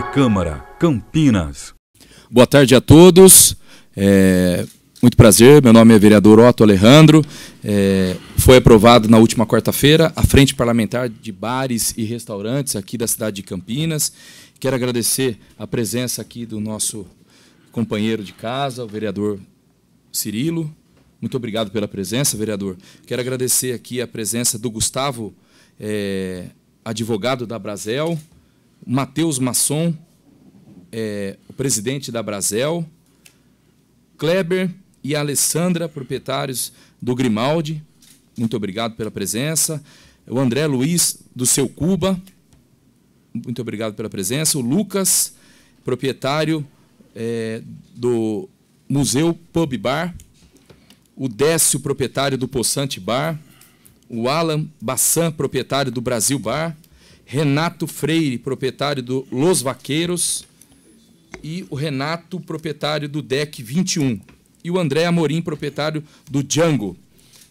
Câmara, Campinas. Boa tarde a todos. É, muito prazer, meu nome é vereador Otto Alejandro. É, foi aprovado na última quarta-feira a Frente Parlamentar de Bares e Restaurantes aqui da cidade de Campinas. Quero agradecer a presença aqui do nosso companheiro de casa, o vereador Cirilo. Muito obrigado pela presença, vereador. Quero agradecer aqui a presença do Gustavo, é, advogado da Brasel, Matheus Masson, é, o presidente da Brasel, Kleber e Alessandra, proprietários do Grimaldi, muito obrigado pela presença. O André Luiz, do Seu Cuba, muito obrigado pela presença. O Lucas, proprietário é, do Museu Pub Bar. O Décio, proprietário do Poçante Bar. O Alan Bassan, proprietário do Brasil Bar. Renato Freire, proprietário do Los Vaqueiros, e o Renato, proprietário do DEC 21, e o André Amorim, proprietário do Django.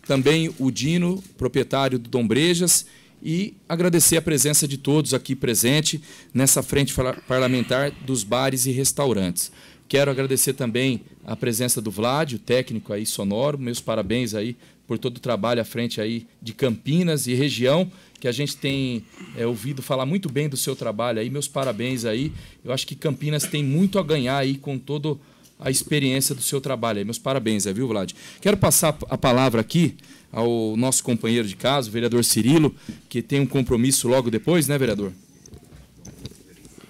Também o Dino, proprietário do Dombrejas, e agradecer a presença de todos aqui presente nessa frente parlamentar dos bares e restaurantes. Quero agradecer também a presença do Vlad, o técnico aí sonoro. Meus parabéns aí por todo o trabalho à frente aí de Campinas e região que a gente tem é, ouvido falar muito bem do seu trabalho aí. Meus parabéns aí. Eu acho que Campinas tem muito a ganhar aí com toda a experiência do seu trabalho aí. Meus parabéns, é, viu, Vlad? Quero passar a palavra aqui ao nosso companheiro de caso, o vereador Cirilo, que tem um compromisso logo depois, né, vereador?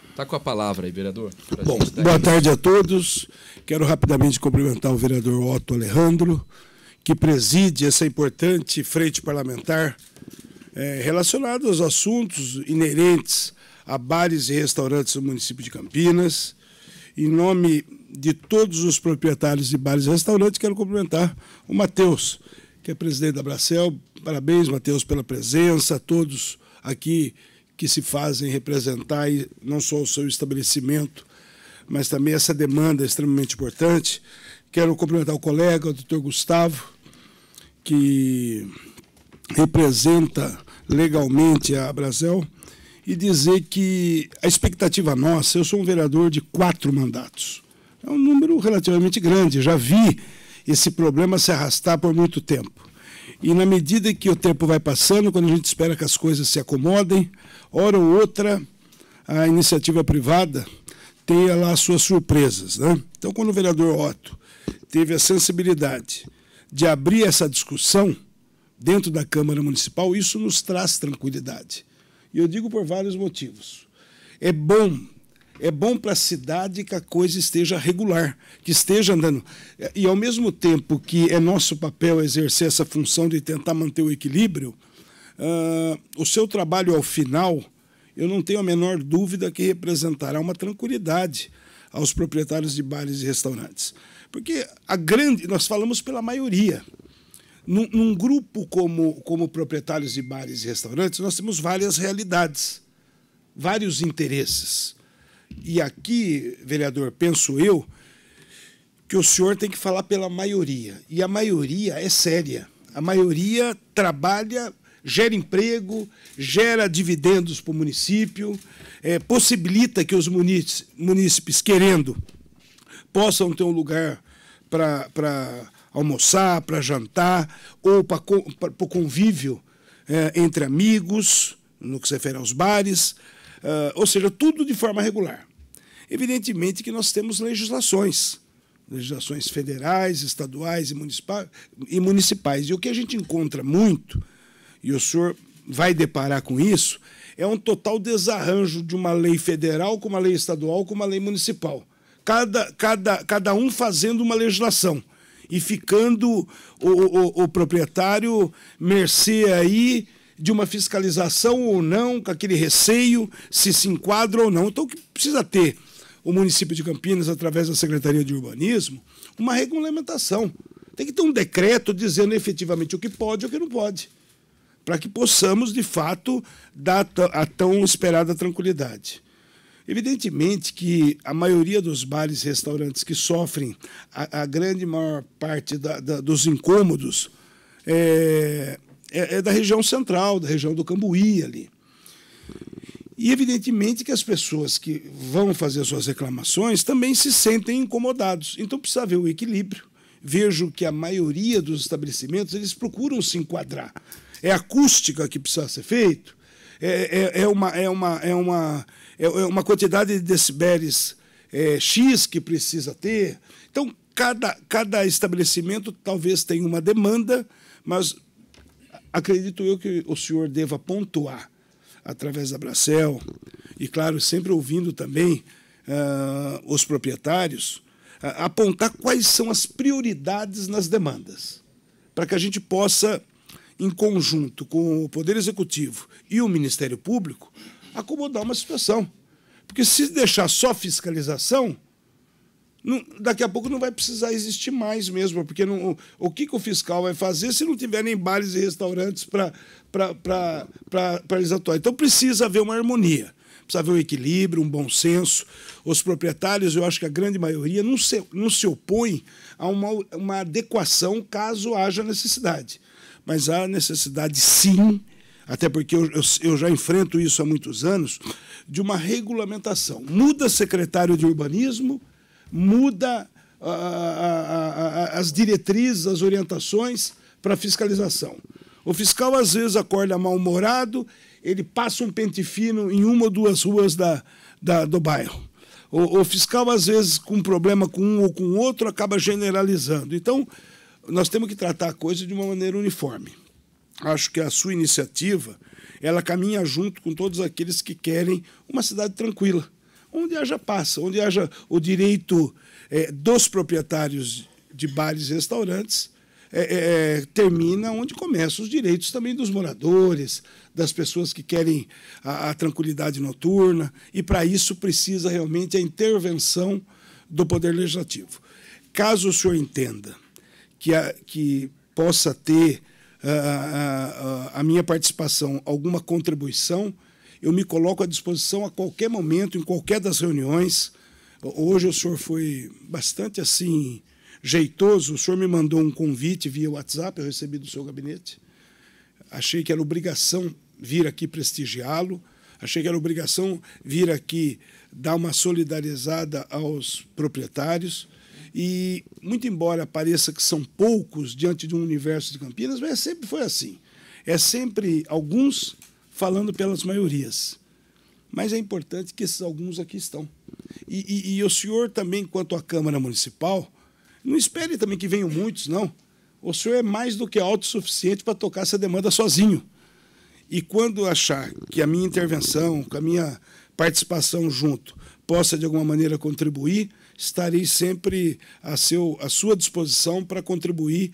Está com a palavra aí, vereador. Bom, boa tarde a todos. Quero rapidamente cumprimentar o vereador Otto Alejandro, que preside essa importante frente parlamentar é, relacionado aos assuntos inerentes a bares e restaurantes do município de Campinas. Em nome de todos os proprietários de bares e restaurantes, quero cumprimentar o Matheus, que é presidente da Bracel. Parabéns, Matheus, pela presença, a todos aqui que se fazem representar, e não só o seu estabelecimento, mas também essa demanda extremamente importante. Quero cumprimentar o colega, o doutor Gustavo, que representa legalmente a Brasel e dizer que a expectativa nossa, eu sou um vereador de quatro mandatos. É um número relativamente grande, já vi esse problema se arrastar por muito tempo. E na medida que o tempo vai passando, quando a gente espera que as coisas se acomodem, hora ou outra, a iniciativa privada tem lá suas surpresas. Né? Então, quando o vereador Otto teve a sensibilidade de abrir essa discussão, dentro da Câmara Municipal, isso nos traz tranquilidade. E eu digo por vários motivos. É bom é bom para a cidade que a coisa esteja regular, que esteja andando. E, ao mesmo tempo que é nosso papel exercer essa função de tentar manter o equilíbrio, uh, o seu trabalho ao final, eu não tenho a menor dúvida que representará uma tranquilidade aos proprietários de bares e restaurantes. Porque a grande, nós falamos pela maioria, num, num, grupo como, como proprietários de bares e restaurantes, nós temos várias realidades, vários interesses. E aqui, vereador, penso eu que o senhor tem que falar pela maioria. E a maioria é séria. A maioria trabalha, gera emprego, gera dividendos para o município, é, possibilita que os munícipes, munícipes querendo, possam ter um lugar para almoçar, para jantar ou para o convívio é, entre amigos, no que se refere aos bares, uh, ou seja, tudo de forma regular. Evidentemente que nós temos legislações, legislações federais, estaduais e, municipais, e municipais. E o que a gente encontra muito, e o senhor vai deparar com isso, é um total desarranjo de uma lei federal com uma lei estadual com uma lei municipal. Cada, cada, cada um fazendo uma legislação e ficando o, o, o proprietário mercê aí de uma fiscalização ou não, com aquele receio, se se enquadra ou não. Então, o que precisa ter o município de Campinas, através da Secretaria de Urbanismo, uma regulamentação. Tem que ter um decreto dizendo efetivamente o que pode e o que não pode, para que possamos, de fato, dar a tão esperada tranquilidade. Evidentemente que a maioria dos bares e restaurantes que sofrem a, a grande maior parte da, da, dos incômodos é, é, é da região central, da região do Cambuí ali. E, evidentemente, que as pessoas que vão fazer suas reclamações também se sentem incomodados. Então, precisa haver o um equilíbrio. Vejo que a maioria dos estabelecimentos eles procuram se enquadrar. É acústica que precisa ser feito, é, é, é uma, é, uma, é, uma, é, é uma quantidade de decibéis é, X que precisa ter. Então, cada, cada estabelecimento talvez tenha uma demanda, mas acredito eu que o senhor deva pontuar através da Bracel, e, claro, sempre ouvindo também uh, os proprietários, uh, apontar quais são as prioridades nas demandas, para que a gente possa em conjunto com o Poder Executivo e o Ministério Público, acomodar uma situação. Porque se deixar só fiscalização, não, daqui a pouco não vai precisar existir mais mesmo, porque não, o, o, que, que o fiscal vai fazer se não tiver nem bares e restaurantes para eles atuarem? Então precisa haver uma harmonia, precisa haver um equilíbrio, um bom senso. Os proprietários, eu acho que a grande maioria, não se, não se opõe a uma, uma adequação caso haja necessidade mas há necessidade, sim, até porque eu, eu, eu, já enfrento isso há muitos anos, de uma regulamentação. Muda secretário de urbanismo, muda a, a, a, as diretrizes, as orientações para fiscalização. O fiscal, às vezes, acorda mal-humorado, ele passa um pente fino em uma ou duas ruas da, da do bairro. O, o, fiscal, às vezes, com um problema com um ou com outro, acaba generalizando. Então, nós temos que tratar a coisa de uma maneira uniforme. Acho que a sua iniciativa ela caminha junto com todos aqueles que querem uma cidade tranquila, onde haja paz, onde haja o direito é, dos proprietários de bares e restaurantes é, é, é termina onde começam os direitos também dos moradores, das pessoas que querem a, a tranquilidade noturna, e para isso precisa realmente a intervenção do Poder Legislativo. Caso o senhor entenda que, a, que possa ter ah, ah, ah, a minha participação alguma contribuição, eu me coloco à disposição a qualquer momento, em qualquer das reuniões. Hoje o senhor foi bastante assim jeitoso, o senhor me mandou um convite via WhatsApp, eu recebi do seu gabinete. Achei que era obrigação vir aqui prestigiá-lo, achei que era obrigação vir aqui dar uma solidarizada aos proprietários. E, muito embora pareça que são poucos diante de um universo de Campinas, mas é sempre foi assim. É sempre alguns falando pelas maiorias. Mas é importante que esses alguns aqui estão. E, e, e o senhor também, quanto à Câmara Municipal, não espere também que venham muitos, não. O senhor é mais do que autossuficiente para tocar essa demanda sozinho. E quando achar que a minha intervenção, que a minha participação junto possa, de alguma maneira, contribuir, estarei sempre a seu, à sua disposição para contribuir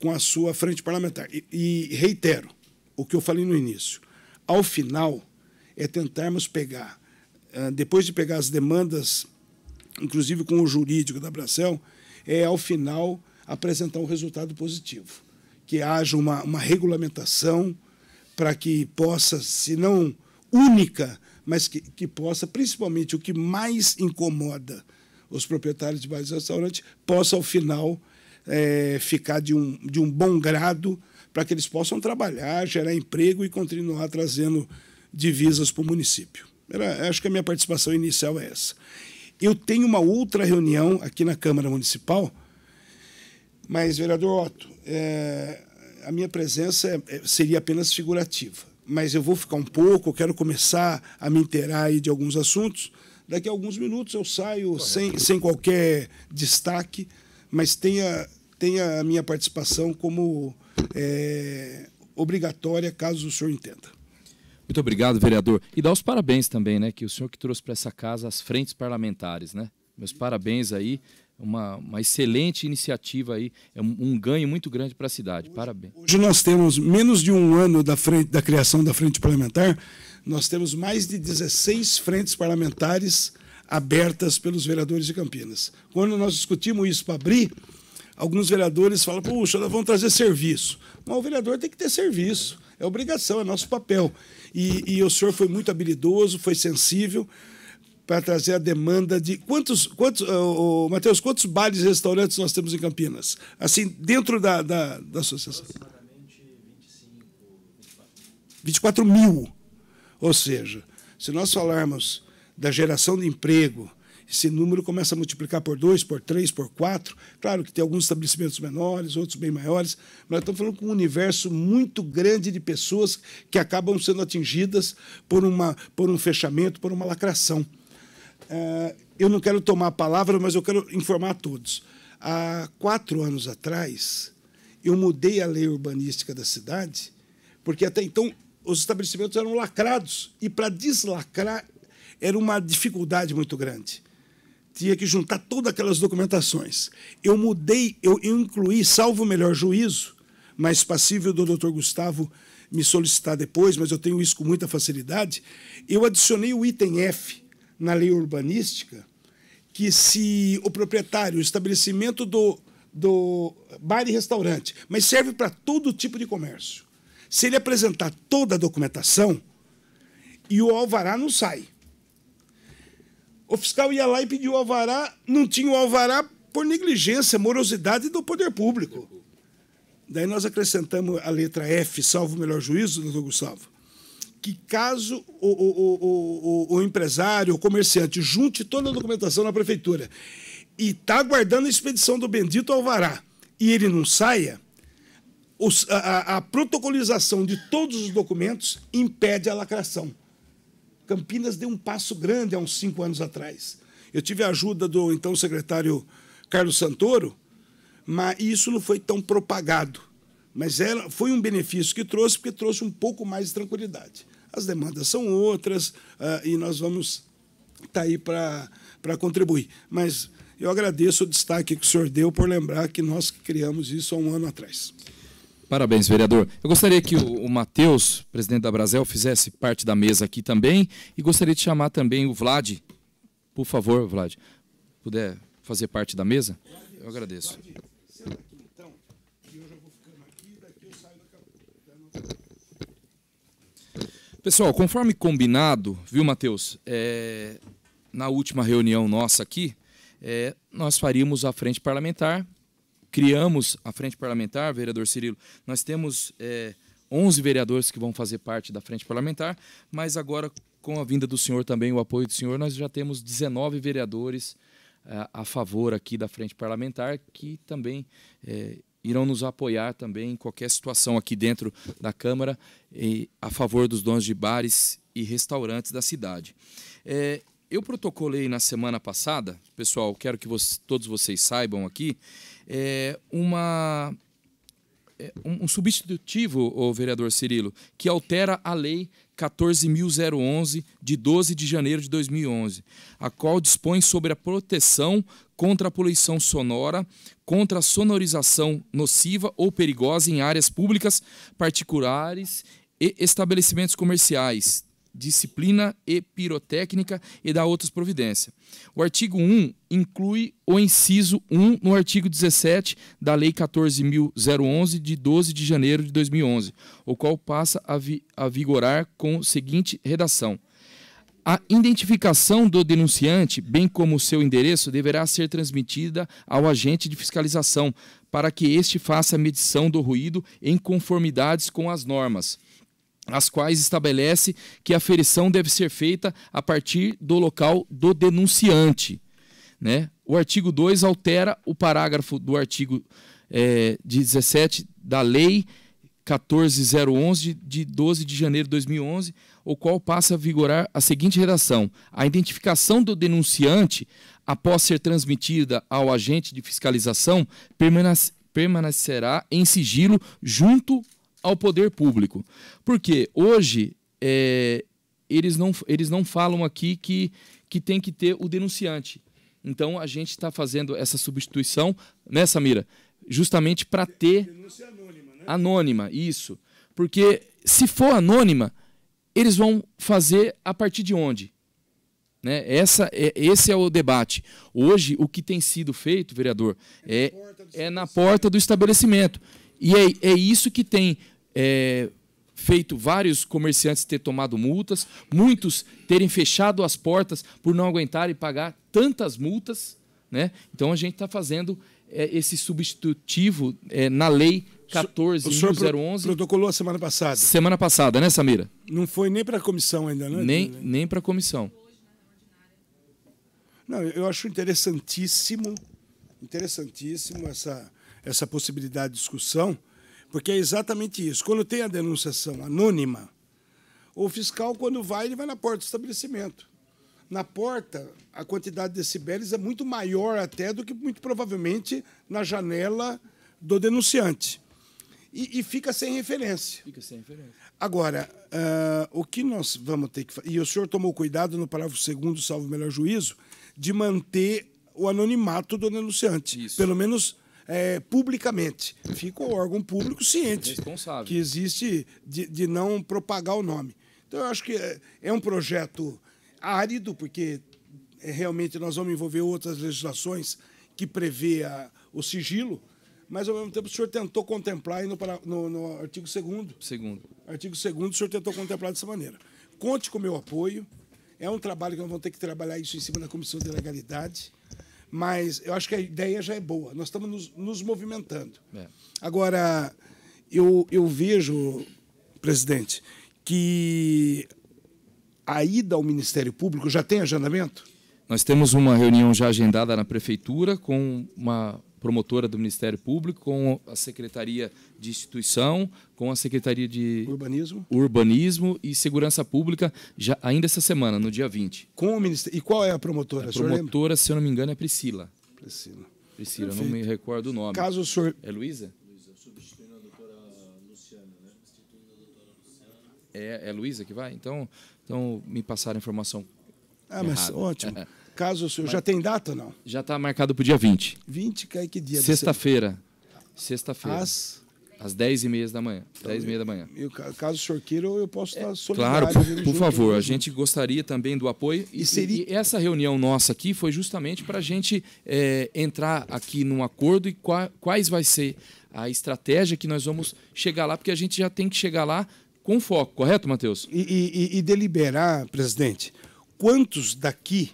com a sua frente parlamentar. E, e reitero o que eu falei no início. Ao final, é tentarmos pegar, eh, depois de pegar as demandas, inclusive com o jurídico da Bracel, é ao final apresentar um resultado positivo, que haja uma, uma regulamentação para que possa, se não única, mas que, que possa, principalmente o que mais incomoda os proprietários de bares e restaurantes possam, ao final, é, ficar de um, de um bom grado para que eles possam trabalhar, gerar emprego e continuar trazendo divisas para o município. Era, acho que a minha participação inicial é essa. Eu tenho uma outra reunião aqui na Câmara Municipal, mas, vereador Otto, é, a minha presença é, é, seria apenas figurativa, mas eu vou ficar um pouco, quero começar a me inteirar de alguns assuntos. Daqui a alguns minutos eu saio sem, sem qualquer destaque, mas tenha, tenha a minha participação como é, obrigatória, caso o senhor entenda. Muito obrigado, vereador. E dá os parabéns também, né? Que o senhor que trouxe para essa casa as frentes parlamentares, né? Meus parabéns aí. Uma, uma excelente iniciativa aí. É um, um ganho muito grande para a cidade. Hoje, parabéns. Hoje nós temos menos de um ano da, frente, da criação da frente parlamentar nós temos mais de 16 frentes parlamentares abertas pelos vereadores de Campinas. Quando nós discutimos isso para abrir, alguns vereadores falam, puxa, nós vamos trazer serviço. Mas o vereador tem que ter serviço, é obrigação, é nosso papel. E, e o senhor foi muito habilidoso, foi sensível para trazer a demanda de... Quantos, quantos oh, oh, Matheus, quantos bares e restaurantes nós temos em Campinas? Assim, dentro da, da, da associação. Aproximadamente 25. 24 mil. Ou seja, se nós falarmos da geração de emprego, esse número começa a multiplicar por dois, por três, por quatro. Claro que tem alguns estabelecimentos menores, outros bem maiores, mas estamos falando com um universo muito grande de pessoas que acabam sendo atingidas por, uma, por um fechamento, por uma lacração. É, eu não quero tomar a palavra, mas eu quero informar a todos. Há quatro anos atrás, eu mudei a lei urbanística da cidade, porque até então os estabelecimentos eram lacrados. E para deslacrar era uma dificuldade muito grande. Tinha que juntar todas aquelas documentações. Eu mudei, eu, incluí, salvo o melhor juízo, mas passível do Dr. Gustavo me solicitar depois, mas eu tenho isso com muita facilidade. Eu adicionei o item F na lei urbanística, que se o proprietário, o estabelecimento do, do bar e restaurante, mas serve para todo tipo de comércio se ele apresentar toda a documentação e o alvará não sai. O fiscal ia lá e pediu o alvará, não tinha o alvará por negligência, morosidade do poder público. Daí nós acrescentamos a letra F, salvo o melhor juízo, doutor Gustavo, que caso o, o, o, o empresário, o comerciante, junte toda a documentação na prefeitura e está aguardando a expedição do bendito alvará e ele não saia, os, a, a protocolização de todos os documentos impede a lacração. Campinas deu um passo grande há uns cinco anos atrás. Eu tive a ajuda do então secretário Carlos Santoro, mas isso não foi tão propagado. Mas foi um benefício que trouxe, porque trouxe um pouco mais de tranquilidade. As demandas são outras uh, e nós vamos estar tá aí para contribuir. Mas eu agradeço o destaque que o senhor deu por lembrar que nós criamos isso há um ano atrás. Parabéns, vereador. Eu gostaria que o, o Matheus, presidente da Brasel, fizesse parte da mesa aqui também e gostaria de chamar também o Vlad. Por favor, Vlad, puder fazer parte da mesa? Eu agradeço. Pessoal, conforme combinado, viu, Matheus? É, na última reunião nossa aqui, é, nós faríamos a frente parlamentar criamos a Frente Parlamentar, vereador Cirilo, nós temos é, 11 vereadores que vão fazer parte da Frente Parlamentar, mas agora, com a vinda do senhor também, o apoio do senhor, nós já temos 19 vereadores é, a favor aqui da Frente Parlamentar, que também é, irão nos apoiar também em qualquer situação aqui dentro da Câmara, a favor dos donos de bares e restaurantes da cidade. É, eu protocolei na semana passada, pessoal, quero que todos vocês saibam aqui, é, uma, é, um, um, substitutivo, o vereador Cirilo, que altera a lei 14.011 de 12 de janeiro de 2011, a qual dispõe sobre a proteção contra a poluição sonora, contra a sonorização nociva ou perigosa em áreas públicas, particulares e estabelecimentos comerciais, disciplina e pirotécnica e da outras providência. O artigo 1 inclui o inciso 1 no artigo 17 da Lei 14.011, de 12 de janeiro de 2011, o qual passa a, vi a vigorar com seguinte redação. A identificação do denunciante, bem como seu endereço, deverá ser transmitida ao agente de fiscalização, para que este faça a medição do ruído em conformidade com as normas as quais estabelece que a ferição deve ser feita a partir do local do denunciante. Né? O artigo 2 altera o parágrafo do artigo é, 17 da Lei 14011, de 12 de janeiro de 2011, o qual passa a vigorar a seguinte redação: A identificação do denunciante, após ser transmitida ao agente de fiscalização, permanecerá em sigilo junto ao poder público. Porque hoje é, eles, não, eles não falam aqui que, que tem que ter o denunciante. Então a gente está fazendo essa substituição, né, Samira? Justamente para ter. Denúncia anônima, né? Anônima, isso. Porque se for anônima, eles vão fazer a partir de onde? Né? Essa é, esse é o debate. Hoje, o que tem sido feito, vereador, é, é, é na porta do estabelecimento. E é, é isso que tem é, feito vários comerciantes ter tomado multas, muitos terem fechado as portas por não aguentarem pagar tantas multas. Né? Então a gente está fazendo é, esse substitutivo é, na lei 14.011 o protocolou a semana passada. Semana passada, né, Samira? Não foi nem para a comissão ainda, né? Nem, né? nem para a comissão. Não, eu acho interessantíssimo, interessantíssimo essa, essa possibilidade de discussão, porque é exatamente isso. Quando tem a denunciação anônima, o fiscal, quando vai, ele vai na porta do estabelecimento. Na porta, a quantidade de decibéis é muito maior até do que, muito provavelmente, na janela do denunciante. E, e fica sem referência. Fica sem referência. Agora, uh, o que nós vamos ter que fazer... E o senhor tomou cuidado, no parágrafo segundo, salvo melhor juízo, de manter o anonimato do denunciante. Isso. Pelo menos é, publicamente. Fica o órgão público ciente que existe de, de não propagar o nome. Então, eu acho que é, é um projeto árido, porque é, realmente nós vamos envolver outras legislações que prevê a, o sigilo, mas, ao mesmo tempo, o senhor tentou contemplar no, no, no artigo 2 Segundo. Artigo 2 o senhor tentou contemplar dessa maneira. Conte com o meu apoio. É um trabalho que nós vamos ter que trabalhar isso em cima da Comissão de Legalidade. Mas eu acho que a ideia já é boa. Nós estamos nos, nos movimentando. É. Agora, eu, eu vejo, presidente, que a ida ao Ministério Público já tem agendamento? Nós temos uma reunião já agendada na Prefeitura com uma promotora do Ministério Público, com a Secretaria de Instituição, com a Secretaria de Urbanismo, Urbanismo e Segurança Pública, já ainda essa semana, no dia 20. Com o Ministério. E qual é a promotora? A promotora, se eu não me engano, é Priscila. Priscila. Priscila, Perfeito. não me recordo o nome. Caso o senhor. É Luísa? substituindo a doutora Luciana, né? Substituindo a doutora Luciana. É, é, Luísa que vai? Então, então me passaram a informação. Ah, errada. mas ótimo. caso o Mas, já tem data não? Já está marcado para o dia 20. 20 cai que dia? Sexta-feira. Sexta-feira. Às... Às 10h30 da manhã. Então, 10 e meia da manhã. Eu, caso o senhor queira, eu posso é, estar é, Claro, por, por favor. A gente gostaria também do apoio. E, e, seria... e essa reunião nossa aqui foi justamente para a gente é, entrar aqui num acordo e qua, quais vai ser a estratégia que nós vamos chegar lá, porque a gente já tem que chegar lá com foco, correto, Matheus? E, e, e deliberar, presidente, quantos daqui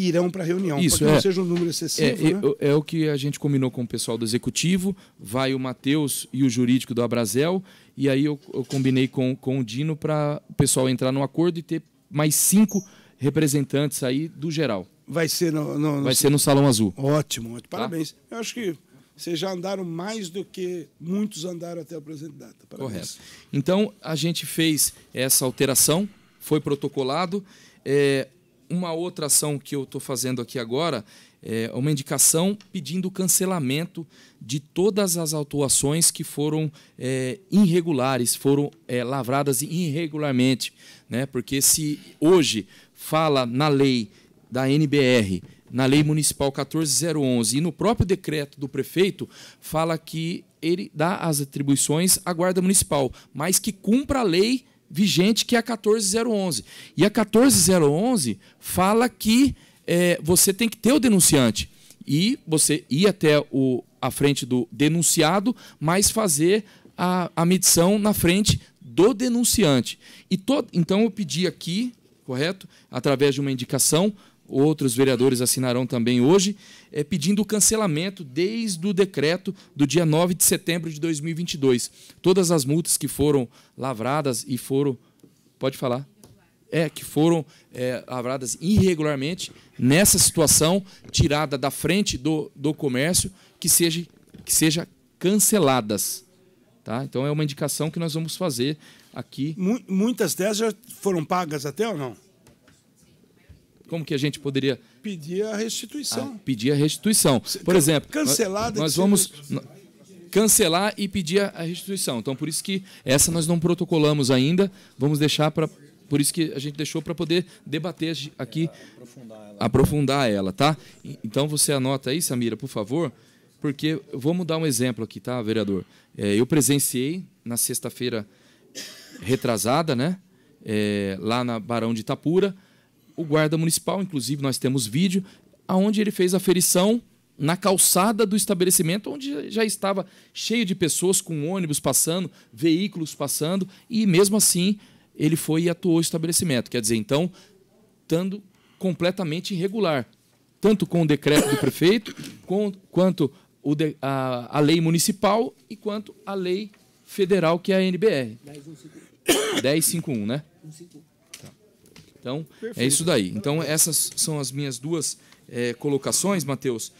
irão para a reunião, Isso, é, não seja um número excessivo. É, é, né? é, é, o que a gente combinou com o pessoal do Executivo, vai o Matheus e o jurídico do Abrazel, e aí eu, eu combinei com, com o Dino para o pessoal entrar no acordo e ter mais cinco representantes aí do geral. Vai ser no, no, no vai ser no Salão Azul. Ótimo, ótimo. Tá? parabéns. Tá? Eu acho que vocês já andaram mais do que muitos andaram até a presente data. Parabéns. Correto. Então, a gente fez essa alteração, foi protocolado. É, uma outra ação que eu estou fazendo aqui agora é uma indicação pedindo cancelamento de todas as autuações que foram é, irregulares, foram é, lavradas irregularmente. Né? Porque se hoje fala na lei da NBR, na lei municipal 14011 e no próprio decreto do prefeito, fala que ele dá as atribuições à guarda municipal, mas que cumpra a lei vigente, que é a 14011. E a 14011 fala que é, você tem que ter o denunciante e você ir até o, a frente do denunciado, mas fazer a, a medição na frente do denunciante. E todo, então eu pedi aqui, correto? Através de uma indicação, outros vereadores assinarão também hoje, é, pedindo o cancelamento desde o decreto do dia 9 de setembro de 2022. Todas as multas que foram lavradas e foram. Pode falar. É, que foram é, lavradas irregularmente nessa situação, tirada da frente do, do comércio, que seja, que seja canceladas. Tá? Então é uma indicação que nós vamos fazer aqui. Muitas delas já foram pagas até ou não? como que a gente poderia pedir a restituição? A ah, pedir a restituição. Por exemplo, cancelada. Nós, nós vamos cancelar e pedir a restituição. Então, por isso que essa nós não protocolamos ainda. Vamos deixar para por isso que a gente deixou para poder debater aqui, aprofundar, ela. aprofundar, ela. tá? Então você anota aí, Samira, por favor, porque vamos dar um exemplo aqui, tá, vereador? É, eu presenciei na sexta-feira retrasada, né? É, lá na Barão de Itapura, o guarda municipal, inclusive nós temos vídeo, aonde ele fez a ferição na calçada do estabelecimento, onde já estava cheio de pessoas, com ônibus passando, veículos passando, e mesmo assim ele foi e atuou o estabelecimento. Quer dizer, então, estando completamente irregular, tanto com o decreto do prefeito, com, quanto de, a, a, lei municipal e quanto a lei federal, que é a NBR. 1051, 1051 né? 151. Então, é Perfeito. é isso daí. Então, essas são as minhas duas é, colocações, Matheus.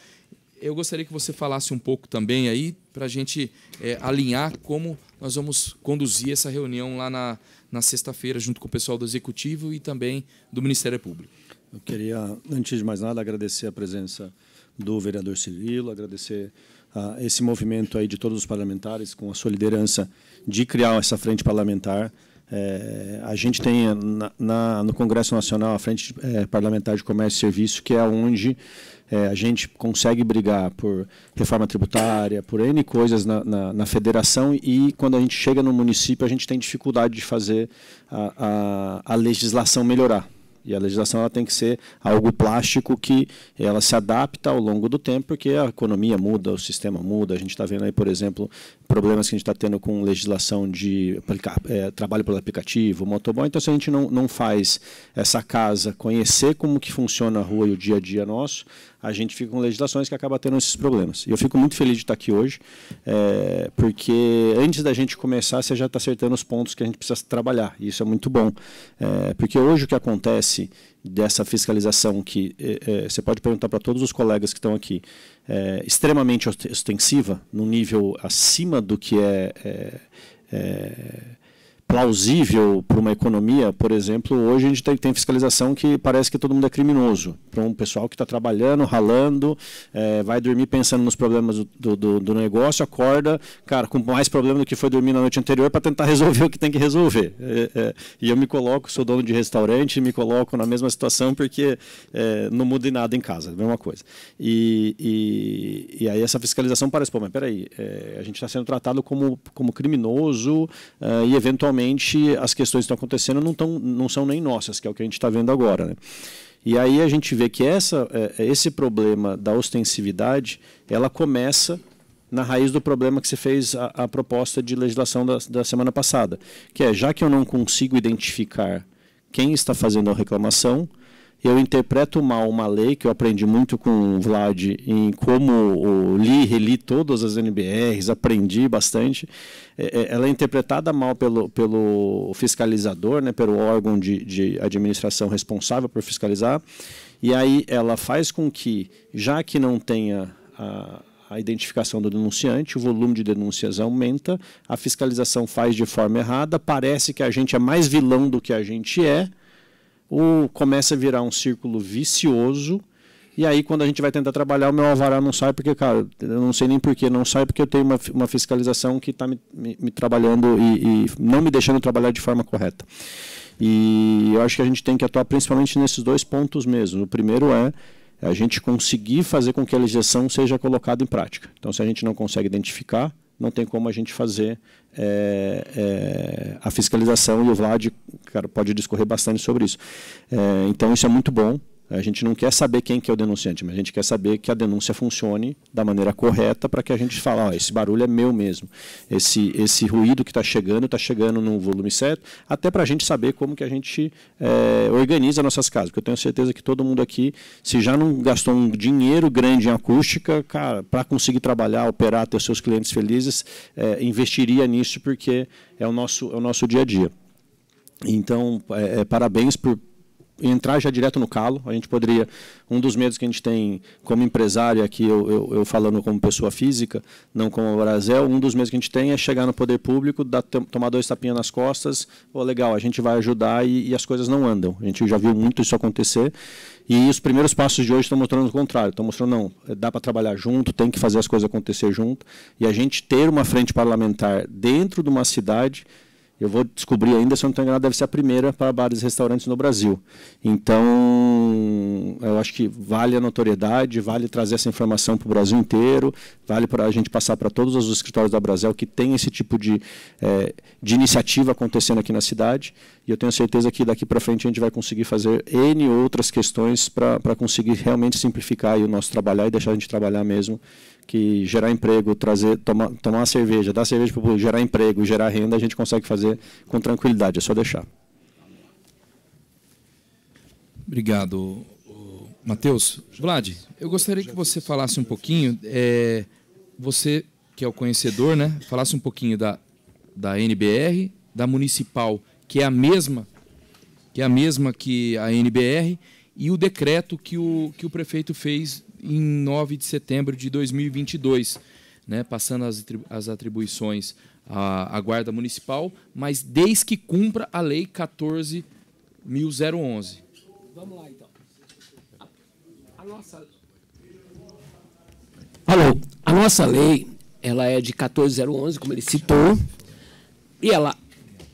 Eu gostaria que você falasse um pouco também aí, para a gente é, alinhar como nós vamos conduzir essa reunião lá na, na sexta-feira, junto com o pessoal do Executivo e também do Ministério Público. Eu queria, antes de mais nada, agradecer a presença do vereador Cirilo, agradecer a ah, esse movimento aí de todos os parlamentares com a sua liderança de criar essa frente parlamentar. É, a gente tem na, na, no Congresso Nacional a Frente é, Parlamentar de Comércio e Serviço, que é onde é, a gente consegue brigar por reforma tributária, por N coisas na, na, na, federação, e quando a gente chega no município, a gente tem dificuldade de fazer a, a, a legislação melhorar. E a legislação ela tem que ser algo plástico que ela se adapta ao longo do tempo, porque a economia muda, o sistema muda. A gente está vendo aí, por exemplo, problemas que a gente está tendo com legislação de é, trabalho pelo aplicativo, motoboy. Então, se a gente não, não faz essa casa conhecer como que funciona a rua e o dia a dia nosso, a gente fica com legislações que acaba tendo esses problemas. E eu fico muito feliz de estar aqui hoje, é, porque antes da gente começar, você já está acertando os pontos que a gente precisa trabalhar. E isso é muito bom. É, porque hoje o que acontece dessa fiscalização que é, é você pode perguntar para todos os colegas que estão aqui, é, extremamente ostensiva, num nível acima do que é, é, é plausível para uma economia, por exemplo, hoje a gente tem, tem, fiscalização que parece que todo mundo é criminoso. Para um pessoal que está trabalhando, ralando, é, vai dormir pensando nos problemas do, do, do, negócio, acorda, cara, com mais problema do que foi dormir na noite anterior para tentar resolver o que tem que resolver. É, é, e eu me coloco, sou dono de restaurante, me coloco na mesma situação porque é, não muda em nada em casa, é a mesma coisa. E, e, e, aí essa fiscalização parece, pô, mas peraí, é, a gente está sendo tratado como, como criminoso ah, e eventualmente geralmente as questões que estão acontecendo não, tão, não são nem nossas, que é o que a gente está vendo agora. Né? E aí a gente vê que essa, é, é, esse problema da ostensividade, ela começa na raiz do problema que você fez a, a proposta de legislação da, da semana passada, que é, já que eu não consigo identificar quem está fazendo a reclamação, eu interpreto mal uma lei que eu aprendi muito com o Vlad em como li, reli todas as NBRs, aprendi bastante. É, é, ela é interpretada mal pelo, pelo fiscalizador, né, pelo órgão de, de administração responsável por fiscalizar. E aí ela faz com que, já que não tenha a, a identificação do denunciante, o volume de denúncias aumenta, a fiscalização faz de forma errada, parece que a gente é mais vilão do que a gente é ou começa a virar um círculo vicioso. E aí, quando a gente vai tentar trabalhar, o meu alvará não sai, porque, cara, eu não sei nem por que não sai, porque eu tenho uma, uma fiscalização que está me, me, me, trabalhando e, e, não me deixando trabalhar de forma correta. E eu acho que a gente tem que atuar principalmente nesses dois pontos mesmo. O primeiro é a gente conseguir fazer com que a legislação seja colocada em prática. Então, se a gente não consegue identificar, não tem como a gente fazer é, é, a fiscalização e o Vlad cara, pode discorrer bastante sobre isso. É, então, isso é muito bom. A gente não quer saber quem que é o denunciante, mas a gente quer saber que a denúncia funcione da maneira correta para que a gente fale, oh, esse barulho é meu mesmo, esse, esse ruído que está chegando, está chegando no volume certo, até para a gente saber como que a gente é, organiza nossas casas, porque eu tenho certeza que todo mundo aqui, se já não gastou um dinheiro grande em acústica, cara, para conseguir trabalhar, operar, ter seus clientes felizes, é, investiria nisso porque é o nosso, é o nosso dia a dia. Então, é, parabéns por, entrar já direto no calo. A gente poderia. Um dos medos que a gente tem como empresário, aqui eu, eu, eu falando como pessoa física, não como Brasil, um dos medos que a gente tem é chegar no poder público, dar, tomar dois tapinhas nas costas, oh, legal, a gente vai ajudar e, e as coisas não andam. A gente já viu muito isso acontecer. E os primeiros passos de hoje estão mostrando o contrário. Estão mostrando, não, eh, dá para trabalhar junto, tem que fazer as coisas acontecer junto. E a gente ter uma frente parlamentar dentro de uma cidade eu vou descobrir ainda, se eu não estou enganado, deve ser a primeira para bares e restaurantes no Brasil. Então, eu acho que vale a notoriedade, vale trazer essa informação para o Brasil inteiro, vale para a gente passar para todos os escritórios da Brasel que tem esse tipo de, é, de iniciativa acontecendo aqui na cidade. E eu tenho certeza que daqui para frente a gente vai conseguir fazer N outras questões para conseguir realmente simplificar o nosso trabalhar e deixar a gente trabalhar mesmo que gerar emprego, trazer, tomar, tomar uma cerveja, dar cerveja para o público, gerar emprego, gerar renda, a gente consegue fazer com tranquilidade, é só deixar. Obrigado, Matheus. Vlad, eu gostaria que você falasse um pouquinho, é, você que é o conhecedor, né, falasse um pouquinho da, da NBR, da Municipal, que é a mesma que é a mesma que a NBR, e o decreto que o, que o prefeito fez em 9 de setembro de 2022, né, passando as atribuições à, à Guarda Municipal, mas desde que cumpra a Lei 14.011. Vamos lá, então. A, a nossa... Alô, a nossa lei ela é de 14.011, como ele citou, e ela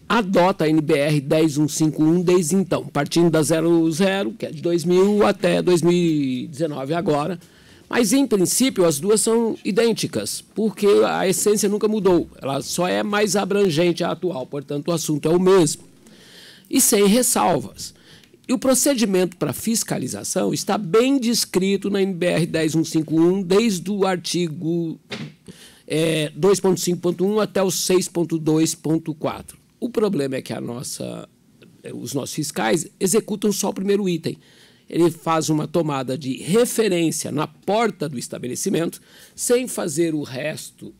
adota a NBR 10151 desde então, partindo da 00, que é de 2000, até 2019 agora. Mas, em princípio, as duas são idênticas, porque a essência nunca mudou, ela só é mais abrangente à atual, portanto, o assunto é o mesmo. E sem ressalvas. E o procedimento para fiscalização está bem descrito na NBR 10151, desde o artigo é, eh, 2.5.1 até o 6.2.4. O problema é que a nossa, eh, os nossos fiscais executam só o primeiro item. Ele faz uma tomada de referência na porta do estabelecimento, sem fazer o resto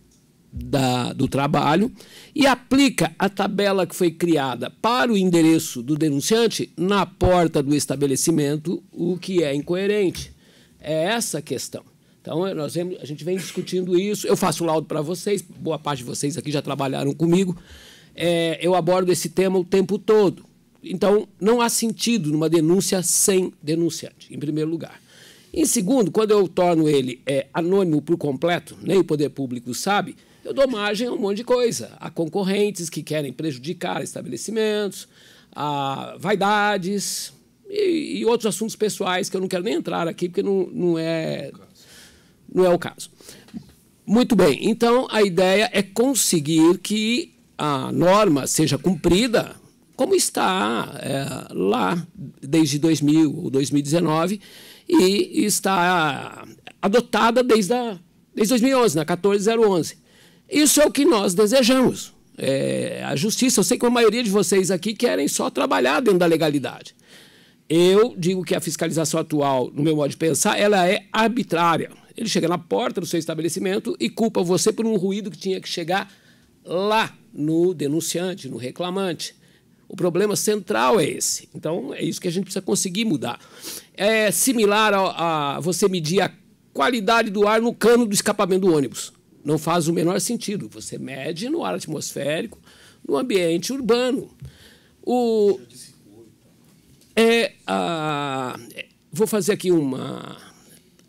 da, do trabalho e aplica a tabela que foi criada para o endereço do denunciante na porta do estabelecimento, o que é incoerente. É essa a questão. Então, eh, nós vemos a gente vem discutindo isso. Eu faço o laudo para vocês, boa parte de vocês aqui já trabalharam comigo é, eu abordo esse tema o tempo todo. Então, não há sentido numa denúncia sem denunciante, em primeiro lugar. Em segundo, quando eu torno ele é, anônimo por completo, nem o poder público sabe, eu dou margem a um monte de coisa. A concorrentes que querem prejudicar estabelecimentos, a vaidades e, e outros assuntos pessoais que eu não quero nem entrar aqui, porque não, não, é, não é o caso. Muito bem, então a ideia é conseguir que a norma seja cumprida, como está é, lá desde 2000 ou 2019 e está adotada desde, a, desde 2011, na 14011. Isso é o que nós desejamos. É, a justiça, eu sei que a maioria de vocês aqui querem só trabalhar dentro da legalidade. Eu digo que a fiscalização atual, no meu modo de pensar, ela é arbitrária. Ele chega na porta do seu estabelecimento e culpa você por um ruído que tinha que chegar lá no denunciante, no reclamante. O problema central é esse. Então, é isso que a gente precisa conseguir mudar. É similar a, a você medir a qualidade do ar no cano do escapamento do ônibus. Não faz o menor sentido. Você mede no ar atmosférico, no ambiente urbano. O, é, a, vou fazer aqui uma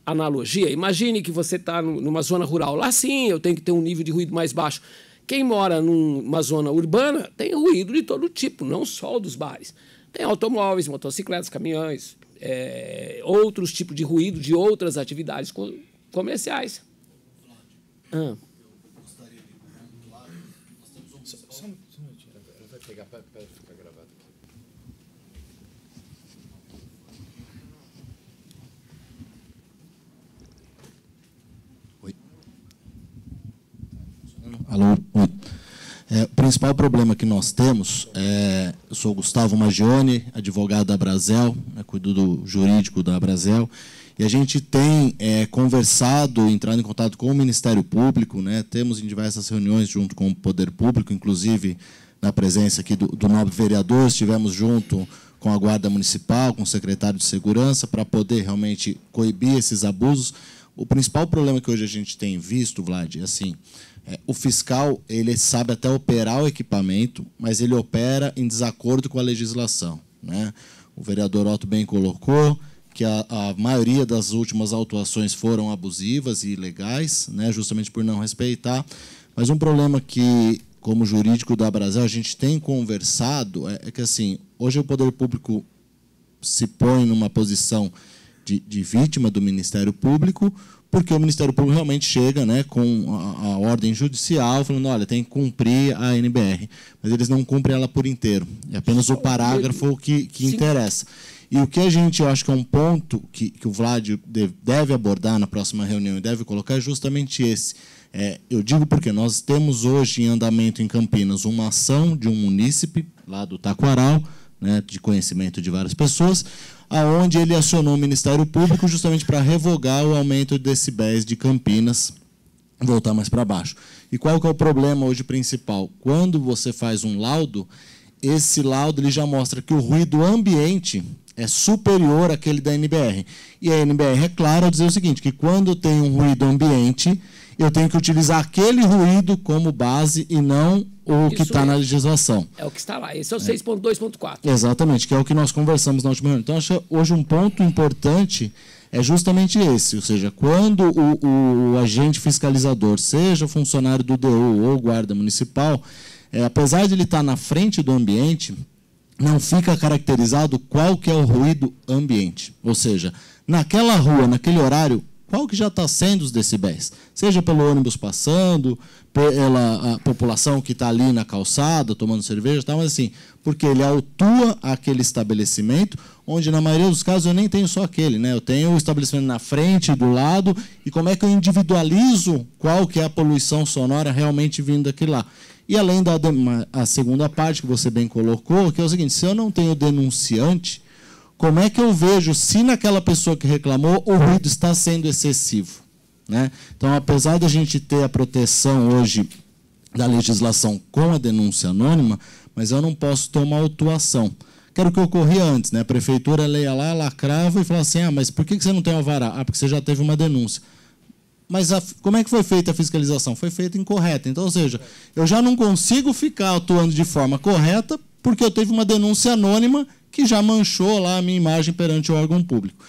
analogia. Imagine que você está numa zona rural. Lá sim, eu tenho que ter um nível de ruído mais baixo. Quem mora numa zona urbana tem ruído de todo tipo, não só dos bares. Tem automóveis, motocicletas, caminhões, é, outros tipos de ruído de outras atividades comerciais. Ah. Alô, oi. É, o principal problema que nós temos é. Eu sou Gustavo Magione, advogado da Brasel, né, cuido do jurídico da Brasel, e a gente tem é, conversado, entrado em contato com o Ministério Público, né, temos em diversas reuniões junto com o Poder Público, inclusive na presença aqui do, do nobre vereador, estivemos junto com a Guarda Municipal, com o secretário de Segurança, para poder realmente coibir esses abusos. O principal problema que hoje a gente tem visto, Vlad, é assim. É, o fiscal ele sabe até operar o equipamento, mas ele opera em desacordo com a legislação. Né? O vereador Otto bem colocou que a, a maioria das últimas autuações foram abusivas e ilegais, né? justamente por não respeitar. Mas um problema que, como jurídico da Brasil, a gente tem conversado é, é que assim hoje o poder público se põe numa posição de, de vítima do Ministério Público, porque o Ministério Público realmente chega né, com a, a, ordem judicial, falando, olha, tem que cumprir a NBR. Mas eles não cumprem ela por inteiro. É apenas o parágrafo que, que interessa. E o que a gente, eu acho que é um ponto que, que o Vlad deve abordar na próxima reunião e deve colocar é justamente esse. É, eu digo porque nós temos hoje em andamento em Campinas uma ação de um munícipe, lá do Taquaral, né, de conhecimento de várias pessoas, aonde ele acionou o Ministério Público justamente para revogar o aumento de decibéis de Campinas, voltar mais para baixo. E qual que é o problema hoje principal? Quando você faz um laudo, esse laudo ele já mostra que o ruído ambiente é superior àquele da NBR. E a NBR é clara ao dizer o seguinte, que quando tem um ruído ambiente, eu tenho que utilizar aquele ruído como base e não o Isso que está é. na legislação. É o que está lá. Esse é o é. 6.2.4. Exatamente, que é o que nós conversamos na última reunião. Então, acho hoje um ponto importante é justamente esse, ou seja, quando o, o agente fiscalizador, seja funcionário do DU ou guarda municipal, é, apesar de ele estar tá na frente do ambiente, não fica caracterizado qual que é o ruído ambiente. Ou seja, naquela rua, naquele horário, qual que já está sendo os decibéis? Seja pelo ônibus passando, pela população que está ali na calçada, tomando cerveja tal, mas assim, porque ele autua aquele estabelecimento, onde na maioria dos casos eu nem tenho só aquele, né? Eu tenho o estabelecimento na frente, do lado, e como é que eu individualizo qual que é a poluição sonora realmente vindo aqui lá? E além da a segunda parte que você bem colocou, que é o seguinte, se eu não tenho denunciante, como é que eu vejo se naquela pessoa que reclamou o ruído está sendo excessivo? Né? Então, apesar de a gente ter a proteção hoje da legislação com a denúncia anônima, mas eu não posso tomar atuação. autuação. Que que ocorria antes, né? A prefeitura leia lá, lacrava e falava assim: ah, mas por que você não tem alvará? Ah, porque você já teve uma denúncia. Mas a, como é que foi feita a fiscalização? Foi feita incorreta. Então, ou seja, eu já não consigo ficar atuando de forma correta porque eu teve uma denúncia anônima que já manchou lá a minha imagem perante o órgão público.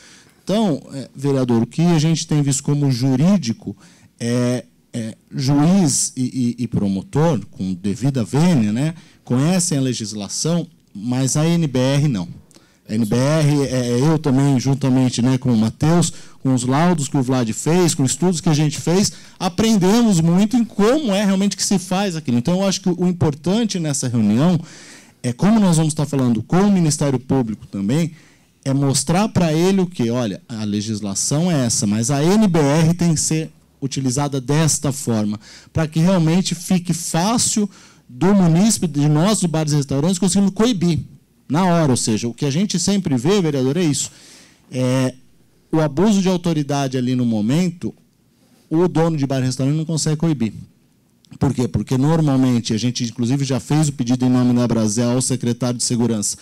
Então, é, vereador, o que a gente tem visto como jurídico é, é juiz e, e, e, promotor, com devida vênia, né, conhecem a legislação, mas a NBR não. A NBR, é, é, eu também, juntamente né, com o Matheus, com os laudos que o Vlad fez, com os estudos que a gente fez, aprendemos muito em como é realmente que se faz aquilo. Então, eu acho que o importante nessa reunião é como nós vamos estar falando com o Ministério Público também, é mostrar para ele o que, olha, a legislação é essa, mas a NBR tem que ser utilizada desta forma, para que realmente fique fácil do munícipe, de nós, do bares e restaurantes, conseguirmos coibir na hora. Ou seja, o que a gente sempre vê, vereador, é isso. É, o abuso de autoridade ali no momento, o dono de bar e restaurante não consegue coibir. Por quê? Porque normalmente a gente, inclusive, já fez o pedido em nome da Brasel ao secretário de Segurança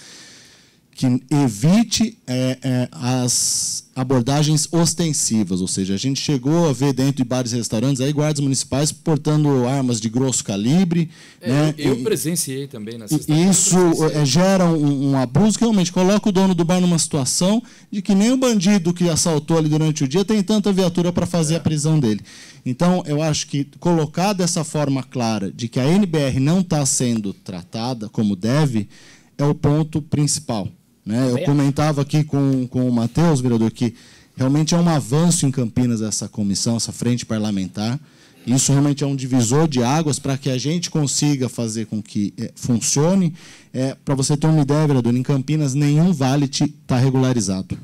que evite é, é, as abordagens ostensivas, ou seja, a gente chegou a ver dentro de bares e restaurantes aí guardas municipais portando armas de grosso calibre. É, né? Eu presenciei também nessa Isso é, é, gera um, um, abuso que realmente coloca o dono do bar numa situação de que nem o bandido que assaltou ali durante o dia tem tanta viatura para fazer a é. prisão dele. Então, eu acho que colocar dessa forma clara de que a NBR não está sendo tratada como deve é o ponto principal. Né? Tá eu comentava aqui com, com o Matheus, vereador, que realmente é um avanço em Campinas essa comissão, essa frente parlamentar. Isso realmente é um divisor de águas para que a gente consiga fazer com que é, funcione. É, para você ter uma ideia, vereador, em Campinas nenhum valet está regularizado.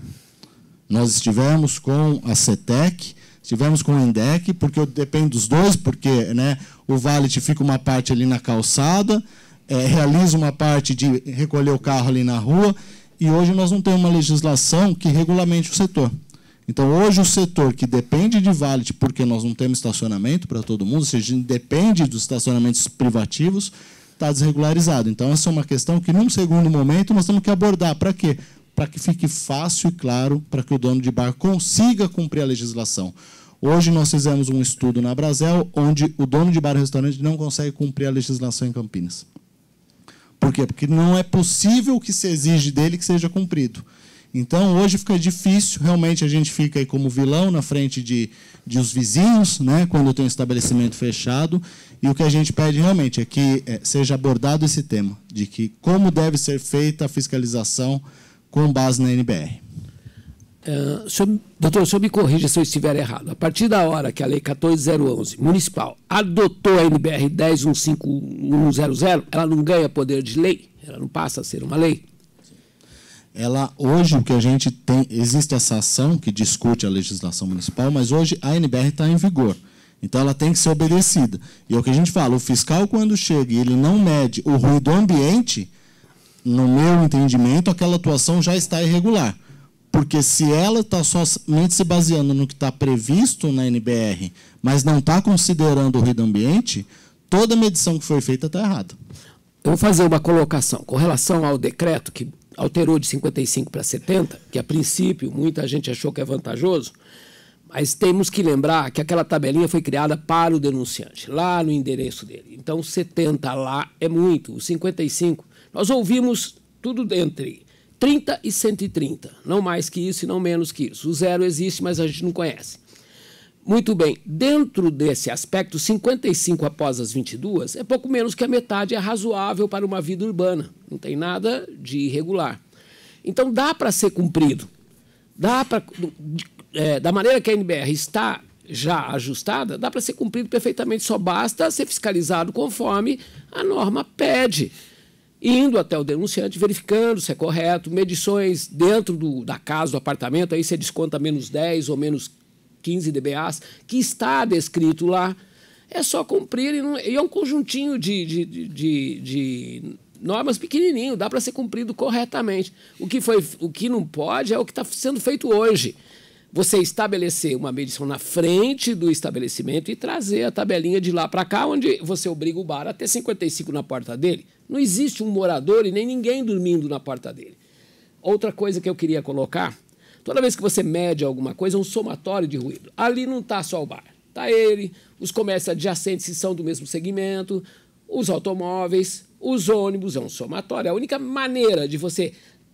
Nós estivemos com a CETEC, estivemos com o INDEC, porque eu dependo dos dois, porque né, o valet fica uma parte ali na calçada, é, realiza uma parte de recolher o carro ali na rua, e hoje nós não temos uma legislação que regulamente o setor. Então, hoje, o setor que depende de valet, porque nós não temos estacionamento para todo mundo, ou seja, depende dos estacionamentos privativos, está desregularizado. Então, essa é uma questão que, num segundo momento, nós temos que abordar. Para quê? Para que fique fácil e claro para que o dono de bar consiga cumprir a legislação. Hoje, nós fizemos um estudo na Brasel, onde o dono de bar e restaurante não consegue cumprir a legislação em Campinas. Por quê? Porque não é possível que se exige dele que seja cumprido. Então, hoje fica difícil, realmente a gente fica aí como vilão na frente de, de os vizinhos, né, quando tem um estabelecimento fechado. E o que a gente pede realmente é que é, seja abordado esse tema, de que como deve ser feita a fiscalização com base na NBR. Ah, senhor, doutor, o senhor me corrija se eu estiver errado. A partir da hora que a Lei 14011 municipal adotou a NBR 1015100, ela não ganha poder de lei? Ela não passa a ser uma lei? Ela, hoje, o que a gente tem, existe essa ação que discute a legislação municipal, mas hoje a NBR está em vigor. Então ela tem que ser obedecida. E é o que a gente fala: o fiscal, quando chega e ele não mede o ruído ambiente, no meu entendimento, aquela atuação já está irregular porque se ela está somente se baseando no que está previsto na NBR, mas não está considerando o ruído ambiente, toda medição que foi feita está errada. Eu vou fazer uma colocação. Com relação ao decreto que alterou de 55 para 70, que a princípio muita gente achou que é vantajoso, mas temos que lembrar que aquela tabelinha foi criada para o denunciante, lá no endereço dele. Então, 70 lá é muito, os 55. Nós ouvimos tudo dentre 30 e 130, não mais que isso e não menos que isso. O zero existe, mas a gente não conhece. Muito bem, dentro desse aspecto, 55 após as 22 é pouco menos que a metade, é razoável para uma vida urbana, não tem nada de irregular. Então dá para ser cumprido. Dá para é, da maneira que a NBR está já ajustada, dá para ser cumprido perfeitamente, só basta ser fiscalizado conforme a norma pede indo até o denunciante, verificando se é correto, medições dentro do, da casa, do apartamento, aí você desconta menos 10 ou menos 15 dBAs, que está descrito lá. É só cumprir, e, não, e é um conjuntinho de, de, de, de normas pequenininho, dá para ser cumprido corretamente. O que, foi, o que não pode é o que está sendo feito hoje. Você estabelecer uma medição na frente do estabelecimento e trazer a tabelinha de lá para cá, onde você obriga o bar a ter 55 na porta dele. Não existe um morador e nem ninguém dormindo na porta dele. Outra coisa que eu queria colocar: toda vez que você mede alguma coisa, é um somatório de ruído. Ali não está só o bar, está ele, os comércios adjacentes se são do mesmo segmento, os automóveis, os ônibus, é um somatório. A única maneira de você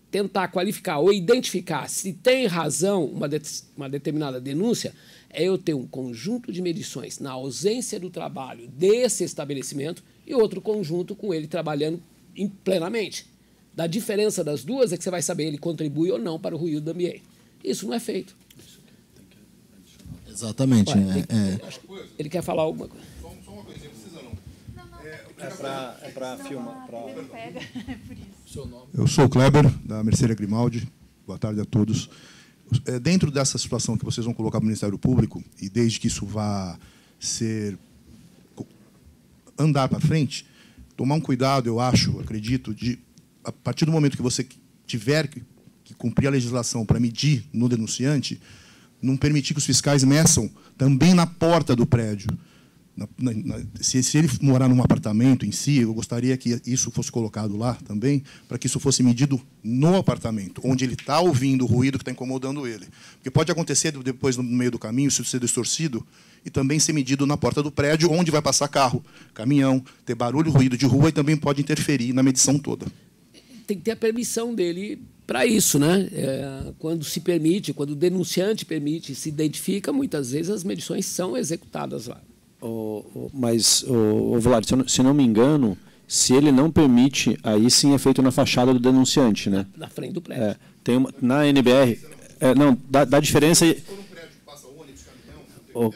tentar qualificar ou identificar se tem razão uma, de, uma determinada denúncia é eu ter um conjunto de medições na ausência do trabalho desse estabelecimento e outro conjunto com ele trabalhando plenamente. Da diferença das duas é que você vai saber ele contribui ou não para o ruído do ambiente. Isso não é feito. Exatamente. Né? é, tem, é. Ele quer falar alguma coisa. Só, só uma coisa, não precisa não. não, não é, é para é filmar. Pra... É eu sou o Kleber, da Merceira Grimaldi. Boa tarde a todos. É, dentro dessa situação que vocês vão colocar para o Ministério Público, e desde que isso vá ser andar para frente, tomar um cuidado, eu acho, acredito, de a partir do momento que você tiver que, que cumprir a legislação para medir no denunciante, não permitir que os fiscais meçam também na porta do prédio. Na, na, se, se, ele morar num apartamento em si, eu gostaria que isso fosse colocado lá também, para que isso fosse medido no apartamento, onde ele está ouvindo o ruído que está incomodando ele. Porque pode acontecer depois, no meio do caminho, se ser distorcido, e também ser medido na porta do prédio, onde vai passar carro, caminhão, ter barulho, ruído de rua e também pode interferir na medição toda. Tem que ter a permissão dele para isso, né? É, quando se permite, quando o denunciante permite, se identifica, muitas vezes as medições são executadas lá. Oh, oh, mas, oh, oh Vlad, se, se não me engano, se ele não permite, aí sim é feito na fachada do denunciante, né? Na frente do prédio. É, tem uma, na NBR, é, não, dá, dá diferença. Se for um prédio que passa ônibus, caminhão,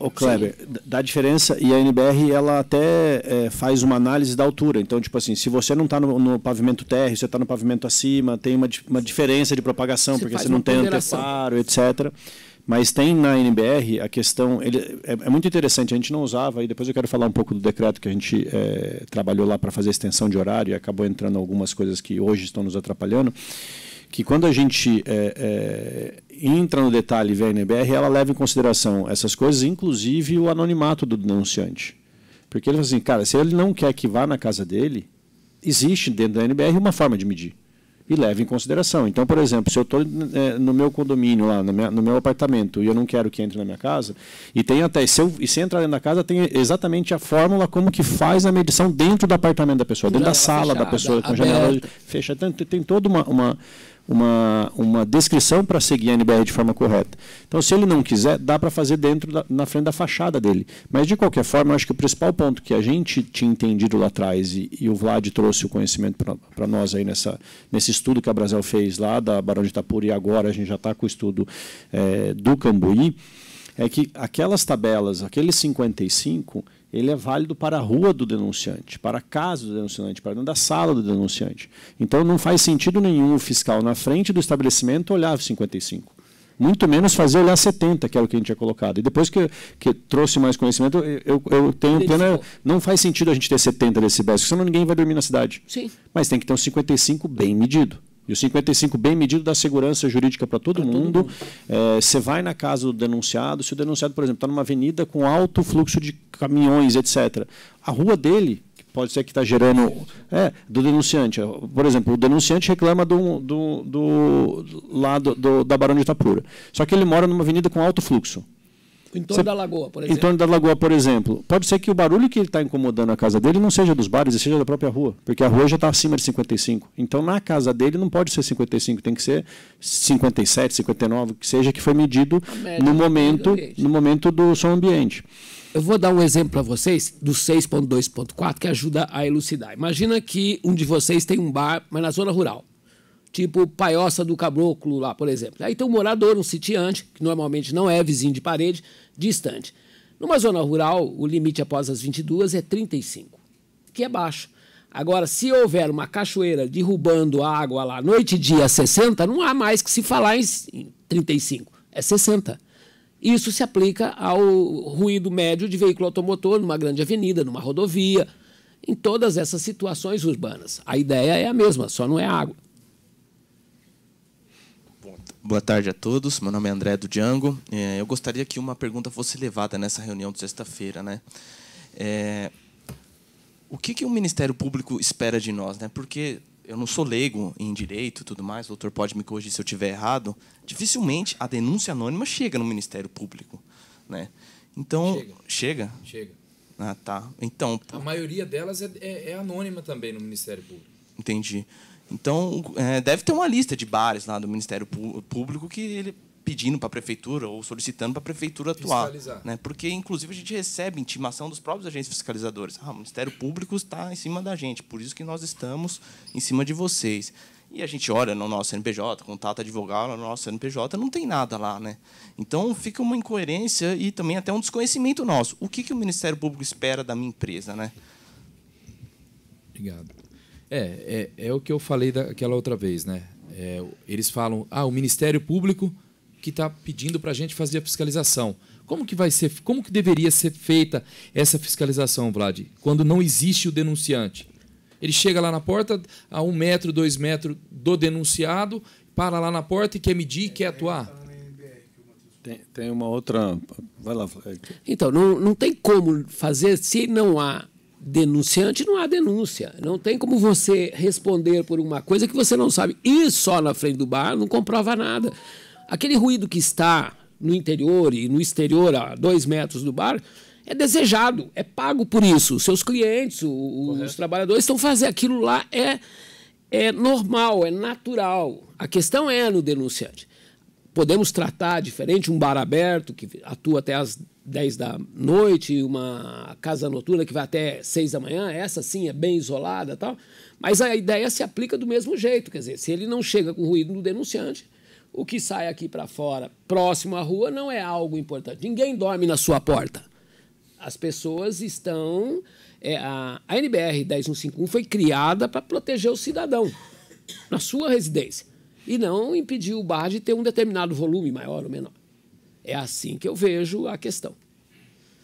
o Kleber, dá diferença e a NBR ela até é, faz uma análise da altura. Então, tipo assim, se você não está no, no, pavimento térreo, você está no pavimento acima, tem uma, uma diferença de propagação, você porque você não tem anteparo, etc. Mas tem na NBR a questão. Ele, é, é, muito interessante, a gente não usava, e depois eu quero falar um pouco do decreto que a gente é, trabalhou lá para fazer extensão de horário e acabou entrando algumas coisas que hoje estão nos atrapalhando que quando a gente é, é, entra no detalhe via NBR, ela leva em consideração essas coisas, inclusive o anonimato do denunciante. Porque ele fala assim, cara, se ele não quer que vá na casa dele, existe dentro da NBR uma forma de medir. E leva em consideração. Então, por exemplo, se eu estou é, no meu condomínio, lá no, minha, no, meu apartamento, e eu não quero que entre na minha casa, e tem até, se, eu, e se entrar dentro da casa, tem exatamente a fórmula como que faz a medição dentro do apartamento da pessoa, dentro da sala fechada, da pessoa, com aberta. janela fechada. Tem, tem toda uma, uma uma, uma descrição para seguir a NBR de forma correta. Então, se ele não quiser, dá para fazer dentro da, na frente da fachada dele. Mas, de qualquer forma, eu acho que o principal ponto que a gente tinha entendido lá atrás, e, e o Vlad trouxe o conhecimento para nós aí nessa, nesse estudo que a Brasil fez lá da Barão de Itapura, e agora a gente já está com o estudo é, do Cambuí, é que aquelas tabelas, aqueles 55, ele é válido para a rua do denunciante, para a casa do denunciante, para dentro da sala do denunciante. Então não faz sentido nenhum o fiscal na frente do estabelecimento olhar 55. Muito menos fazer olhar 70, que era o que a gente tinha colocado. E depois que, que trouxe mais conhecimento, eu, eu tenho pena. Não faz sentido a gente ter 70 decibéis, senão ninguém vai dormir na cidade. Sim. Mas tem que ter um 55 bem medido. E o 55 bem medido dá segurança jurídica para todo, mundo. Você é, vai na casa do denunciado, se o denunciado, por exemplo, está numa avenida com alto fluxo de caminhões, etc., a rua dele pode ser que está gerando. É, do denunciante. Por exemplo, o denunciante reclama do, do, do, do lado do, da Barão de Itapura. Só que ele mora numa avenida com alto fluxo. Em torno da lagoa, por exemplo. Em torno da lagoa, por exemplo. Pode ser que o barulho que ele está incomodando a casa dele não seja dos bares, seja da própria rua, porque a rua já está acima de 55. Então, na casa dele não pode ser 55, tem que ser 57, 59, que seja que foi medido no momento, no momento do som ambiente. Eu vou dar um exemplo para vocês do 6.2.4 que ajuda a elucidar. Imagina que um de vocês tem um bar, mas na zona rural tipo Paioça do Caboclo lá, por exemplo. Aí tem um morador, um sitiante, que normalmente não é vizinho de parede, distante. Numa zona rural, o limite após as 22 é 35, que é baixo. Agora, se houver uma cachoeira derrubando água lá noite e dia 60, não há mais que se falar em 35, é 60. Isso se aplica ao ruído médio de veículo automotor numa grande avenida, numa rodovia, em todas essas situações urbanas. A ideia é a mesma, só não é água. Boa tarde a todos. Meu nome é André do Django. É, eu gostaria que uma pergunta fosse levada nessa reunião de sexta-feira, né? É, o que, que o Ministério Público espera de nós, né? Porque eu não sou leigo em direito, tudo mais. O doutor pode me corrigir se eu tiver errado. Dificilmente a denúncia anônima chega no Ministério Público, né? Então chega. Chega. chega. Ah, tá. Então. A maioria delas é, é, é anônima também no Ministério Público. Entendi. Então, é, deve ter uma lista de bares lá do Ministério Público que ele pedindo para a prefeitura ou solicitando para a prefeitura atuar, né? Porque inclusive a gente recebe intimação dos próprios agentes fiscalizadores. Ah, o Ministério Público está em cima da gente, por isso que nós estamos em cima de vocês. E a gente olha no nosso NPJ, contata advogado no nosso NPJ, não tem nada lá, né? Então fica uma incoerência e também até um desconhecimento nosso. O que, que o Ministério Público espera da minha empresa, né? Obrigado. É, é, é o que eu falei daquela outra vez, né? É, eles falam, ah, o Ministério Público que está pedindo para a gente fazer a fiscalização. Como que vai ser, como que deveria ser feita essa fiscalização, Vlad, quando não existe o denunciante? Ele chega lá na porta, a um metro, dois metros do denunciado, para lá na porta e quer medir e quer atuar. Tem, tem uma outra. Vai lá. Então, não, não tem como fazer se não há denunciante não há denúncia. Não tem como você responder por uma coisa que você não sabe. E só na frente do bar não comprova nada. Aquele ruído que está no interior e no exterior, a dois metros do bar, é desejado, é pago por isso. Os seus clientes, o, os trabalhadores estão fazendo aquilo lá, é, é normal, é natural. A questão é no denunciante podemos tratar diferente um bar aberto que atua até as 10 da noite, uma casa noturna que vai até 6 da manhã, essa sim é bem isolada tal, mas a ideia se aplica do mesmo jeito, quer dizer, se ele não chega com ruído no denunciante, o que sai aqui para fora, próximo à rua, não é algo importante. Ninguém dorme na sua porta. As pessoas estão. É, a, a NBR 10151 foi criada para proteger o cidadão na sua residência e não impedir o bar de ter um determinado volume maior ou menor. É assim que eu vejo a questão.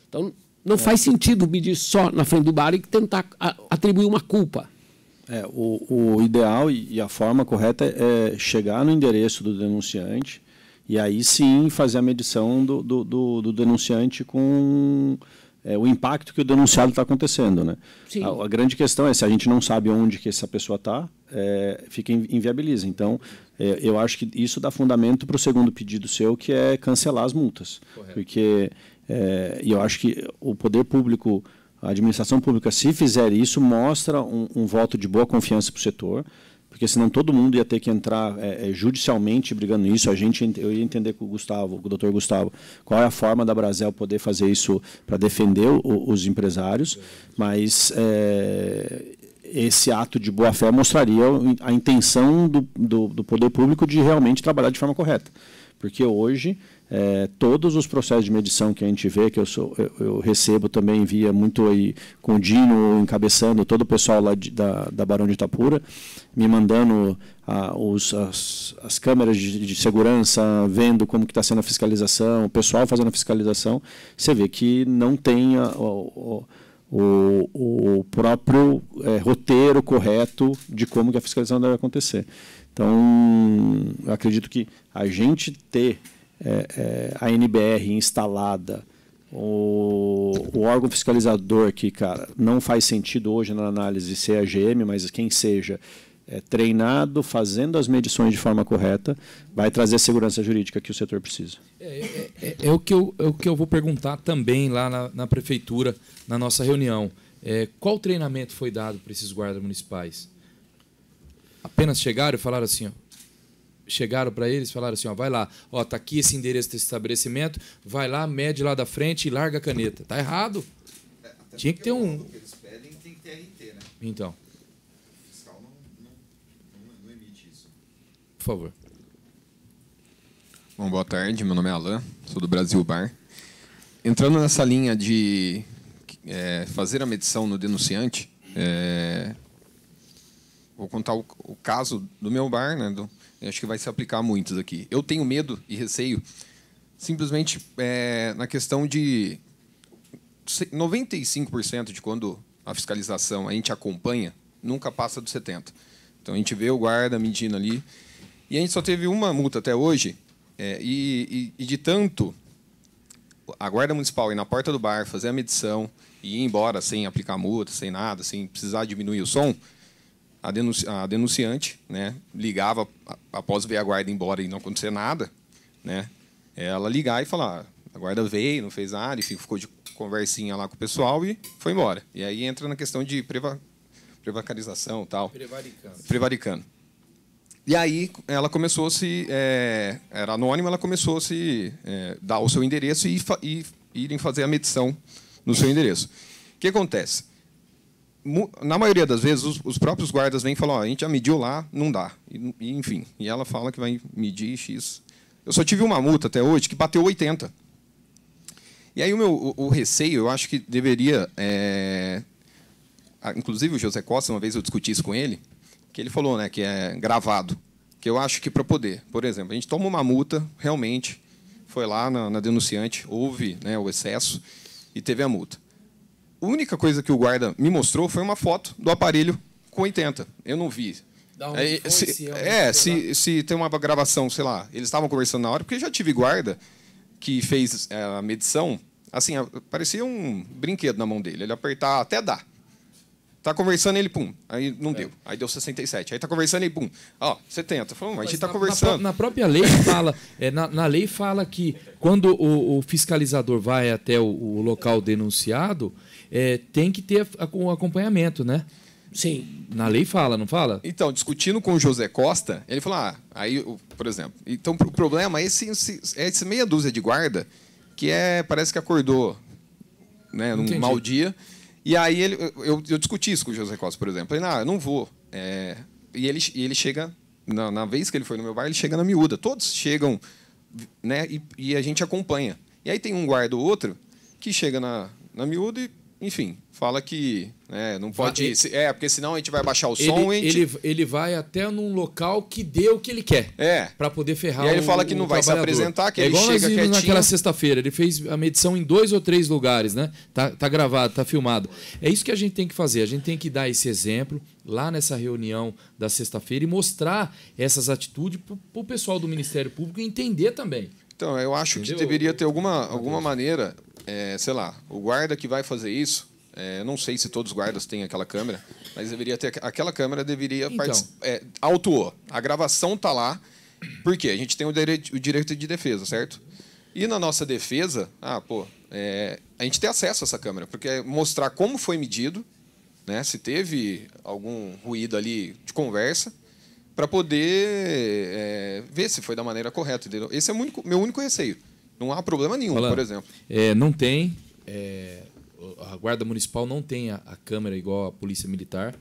Então, não faz sentido medir só na frente do bar e tentar atribuir uma culpa. É, o, o ideal e a forma correta é chegar no endereço do denunciante e aí sim fazer a medição do, do, do, do denunciante com é, o impacto que o denunciado está acontecendo. Né? A, a, grande questão é se a gente não sabe onde que essa pessoa está, é, fica inviabiliza. Então, é, eu acho que isso dá fundamento para o segundo pedido seu, que é cancelar as multas. Correto. Porque é, eu acho que o poder público, a administração pública, se fizer isso, mostra um, um voto de boa confiança para o setor, porque senão todo mundo ia ter que entrar é, é judicialmente brigando isso. A gente, eu ia entender com o Gustavo, com o doutor Gustavo, qual é a forma da Brasel poder fazer isso para defender o, os empresários, mas é, esse ato de boa-fé mostraria a intenção do, do, do poder público de realmente trabalhar de forma correta. Porque hoje é, todos os processos de medição que a gente vê, que eu, sou, eu, eu recebo também via muito aí com o Dino encabeçando, todo o pessoal lá de, da, da Barão de Itapura, me mandando ah, os, as, as, câmeras de, de, segurança, vendo como que está sendo a fiscalização, o pessoal fazendo a fiscalização, você vê que não tem a, o, o, o, próprio é, roteiro correto de como que a fiscalização deve acontecer. Então, acredito que a gente ter é, é, a NBR instalada, o, o, órgão fiscalizador que, cara, não faz sentido hoje na análise ser a GM, mas quem seja é, treinado, fazendo as medições de forma correta, vai trazer a segurança jurídica que o setor precisa. É, é, é, é o, que eu, é o que eu vou perguntar também lá na, na prefeitura, na nossa reunião. qual treinamento foi dado para esses guardas municipais? Apenas chegaram e falaram assim, ó, chegaram para eles falaram assim: ó, vai lá, ó, tá aqui esse endereço desse estabelecimento, vai lá, mede lá da frente e larga a caneta. Tá errado. É, Tinha que ter um. Né? Então. O fiscal não, emite isso. Por favor. Bom, boa tarde. Meu nome é Alan, sou do Brasil Bar. Entrando nessa linha de é, fazer a medição no denunciante, é, vou contar o, o, caso do meu bar, né, do, eu acho que vai se aplicar a muitos aqui. Eu tenho medo e receio simplesmente é, na questão de 95% de quando a fiscalização a gente acompanha, nunca passa dos 70%. Então, a gente vê o guarda medindo ali. E a gente só teve uma multa até hoje, é, e, e, e, de tanto a guarda municipal ir na porta do bar, fazer a medição e ir embora sem aplicar multa, sem nada, sem precisar diminuir o som, a, denunci a denunciante né, ligava após ver a guarda embora e não acontecer nada, né, ela ligar e falar, a guarda veio, não fez nada, enfim, ficou de conversinha lá com o pessoal e foi embora. E aí entra na questão de preva prevaricação e tal. Prevaricando. Prevaricando. E aí ela começou a se. É, era anônima, ela começou a se é, dar o seu endereço e, e irem fazer a medição no seu endereço. O que acontece? na maioria das vezes, os, os próprios guardas vêm e falam: oh, a gente já mediu lá, não dá. E, e, enfim, e ela fala que vai medir X. Eu só tive uma multa até hoje que bateu 80. E aí o meu o, o receio, eu acho que deveria. É... Inclusive, o José Costa, uma vez eu discuti isso com ele, que ele falou né, que é gravado. Que eu acho que para poder, por exemplo, a gente toma uma multa, realmente, foi lá na, na denunciante, houve né, o excesso e teve a multa a única coisa que o guarda me mostrou foi uma foto do aparelho com 80. Eu não vi. Aí, se, se é, é se, se tem uma gravação, sei lá, eles estavam conversando na hora, porque eu já tive guarda que fez é, a medição, assim, parecia um brinquedo na mão dele. Ele apertar até dá. Tá conversando, ele, pum. Aí não é. deu. Aí deu 67. Aí tá conversando, ele, pum. Ó, 70. Falou, mas a gente tá na, conversando. Na, na, própria lei fala, é, na, na, lei fala que quando o, o fiscalizador vai até o, o local denunciado, é, tem que ter o acompanhamento, né? Sim. Na lei fala, não fala? Então, discutindo com o José Costa, ele falou: ah, aí, por exemplo, então o problema é esse, esse meia dúzia de guarda que é parece que acordou né, num Entendi. mau dia. E aí ele, eu, eu discuti isso com o José Costa, por exemplo. Ele, não, ah, eu não vou. É, e, ele, e ele chega, na, na, vez que ele foi no meu bar, ele chega na miúda. Todos chegam né, e, e a gente acompanha. E aí tem um guarda ou outro que chega na, na miúda e enfim, fala que né, não pode. ele, é, porque senão a gente vai baixar o som. Ele, gente... ele, vai até num local que dê o que ele quer. É. Para poder ferrar o. E aí ele fala que não vai se apresentar, que é ele igual chega naquela sexta-feira. Ele fez a medição em dois ou três lugares, né? Tá, tá gravado, tá filmado. É isso que a gente tem que fazer. A gente tem que dar esse exemplo lá nessa reunião da sexta-feira e mostrar essas atitudes para o pessoal do Ministério Público entender também. Então, eu acho Entendeu? que deveria ter alguma, alguma maneira, é, sei lá, o guarda que vai fazer isso, é, não sei se todos os guardas têm aquela câmera, mas deveria ter aquela câmera deveria então. é, autuou. A gravação tá lá. Por quê? A gente tem o direito, o direito de defesa, certo? E na nossa defesa, ah, pô, é, a gente tem acesso a essa câmera, porque é mostrar como foi medido, né? Se teve algum ruído ali de conversa para poder é, ver se foi da maneira correta. Entendeu? Esse é o único, meu único receio. Não há problema nenhum, Falando, por exemplo. É, não tem. É, a Guarda Municipal não tem a, a, câmera igual a Polícia Militar.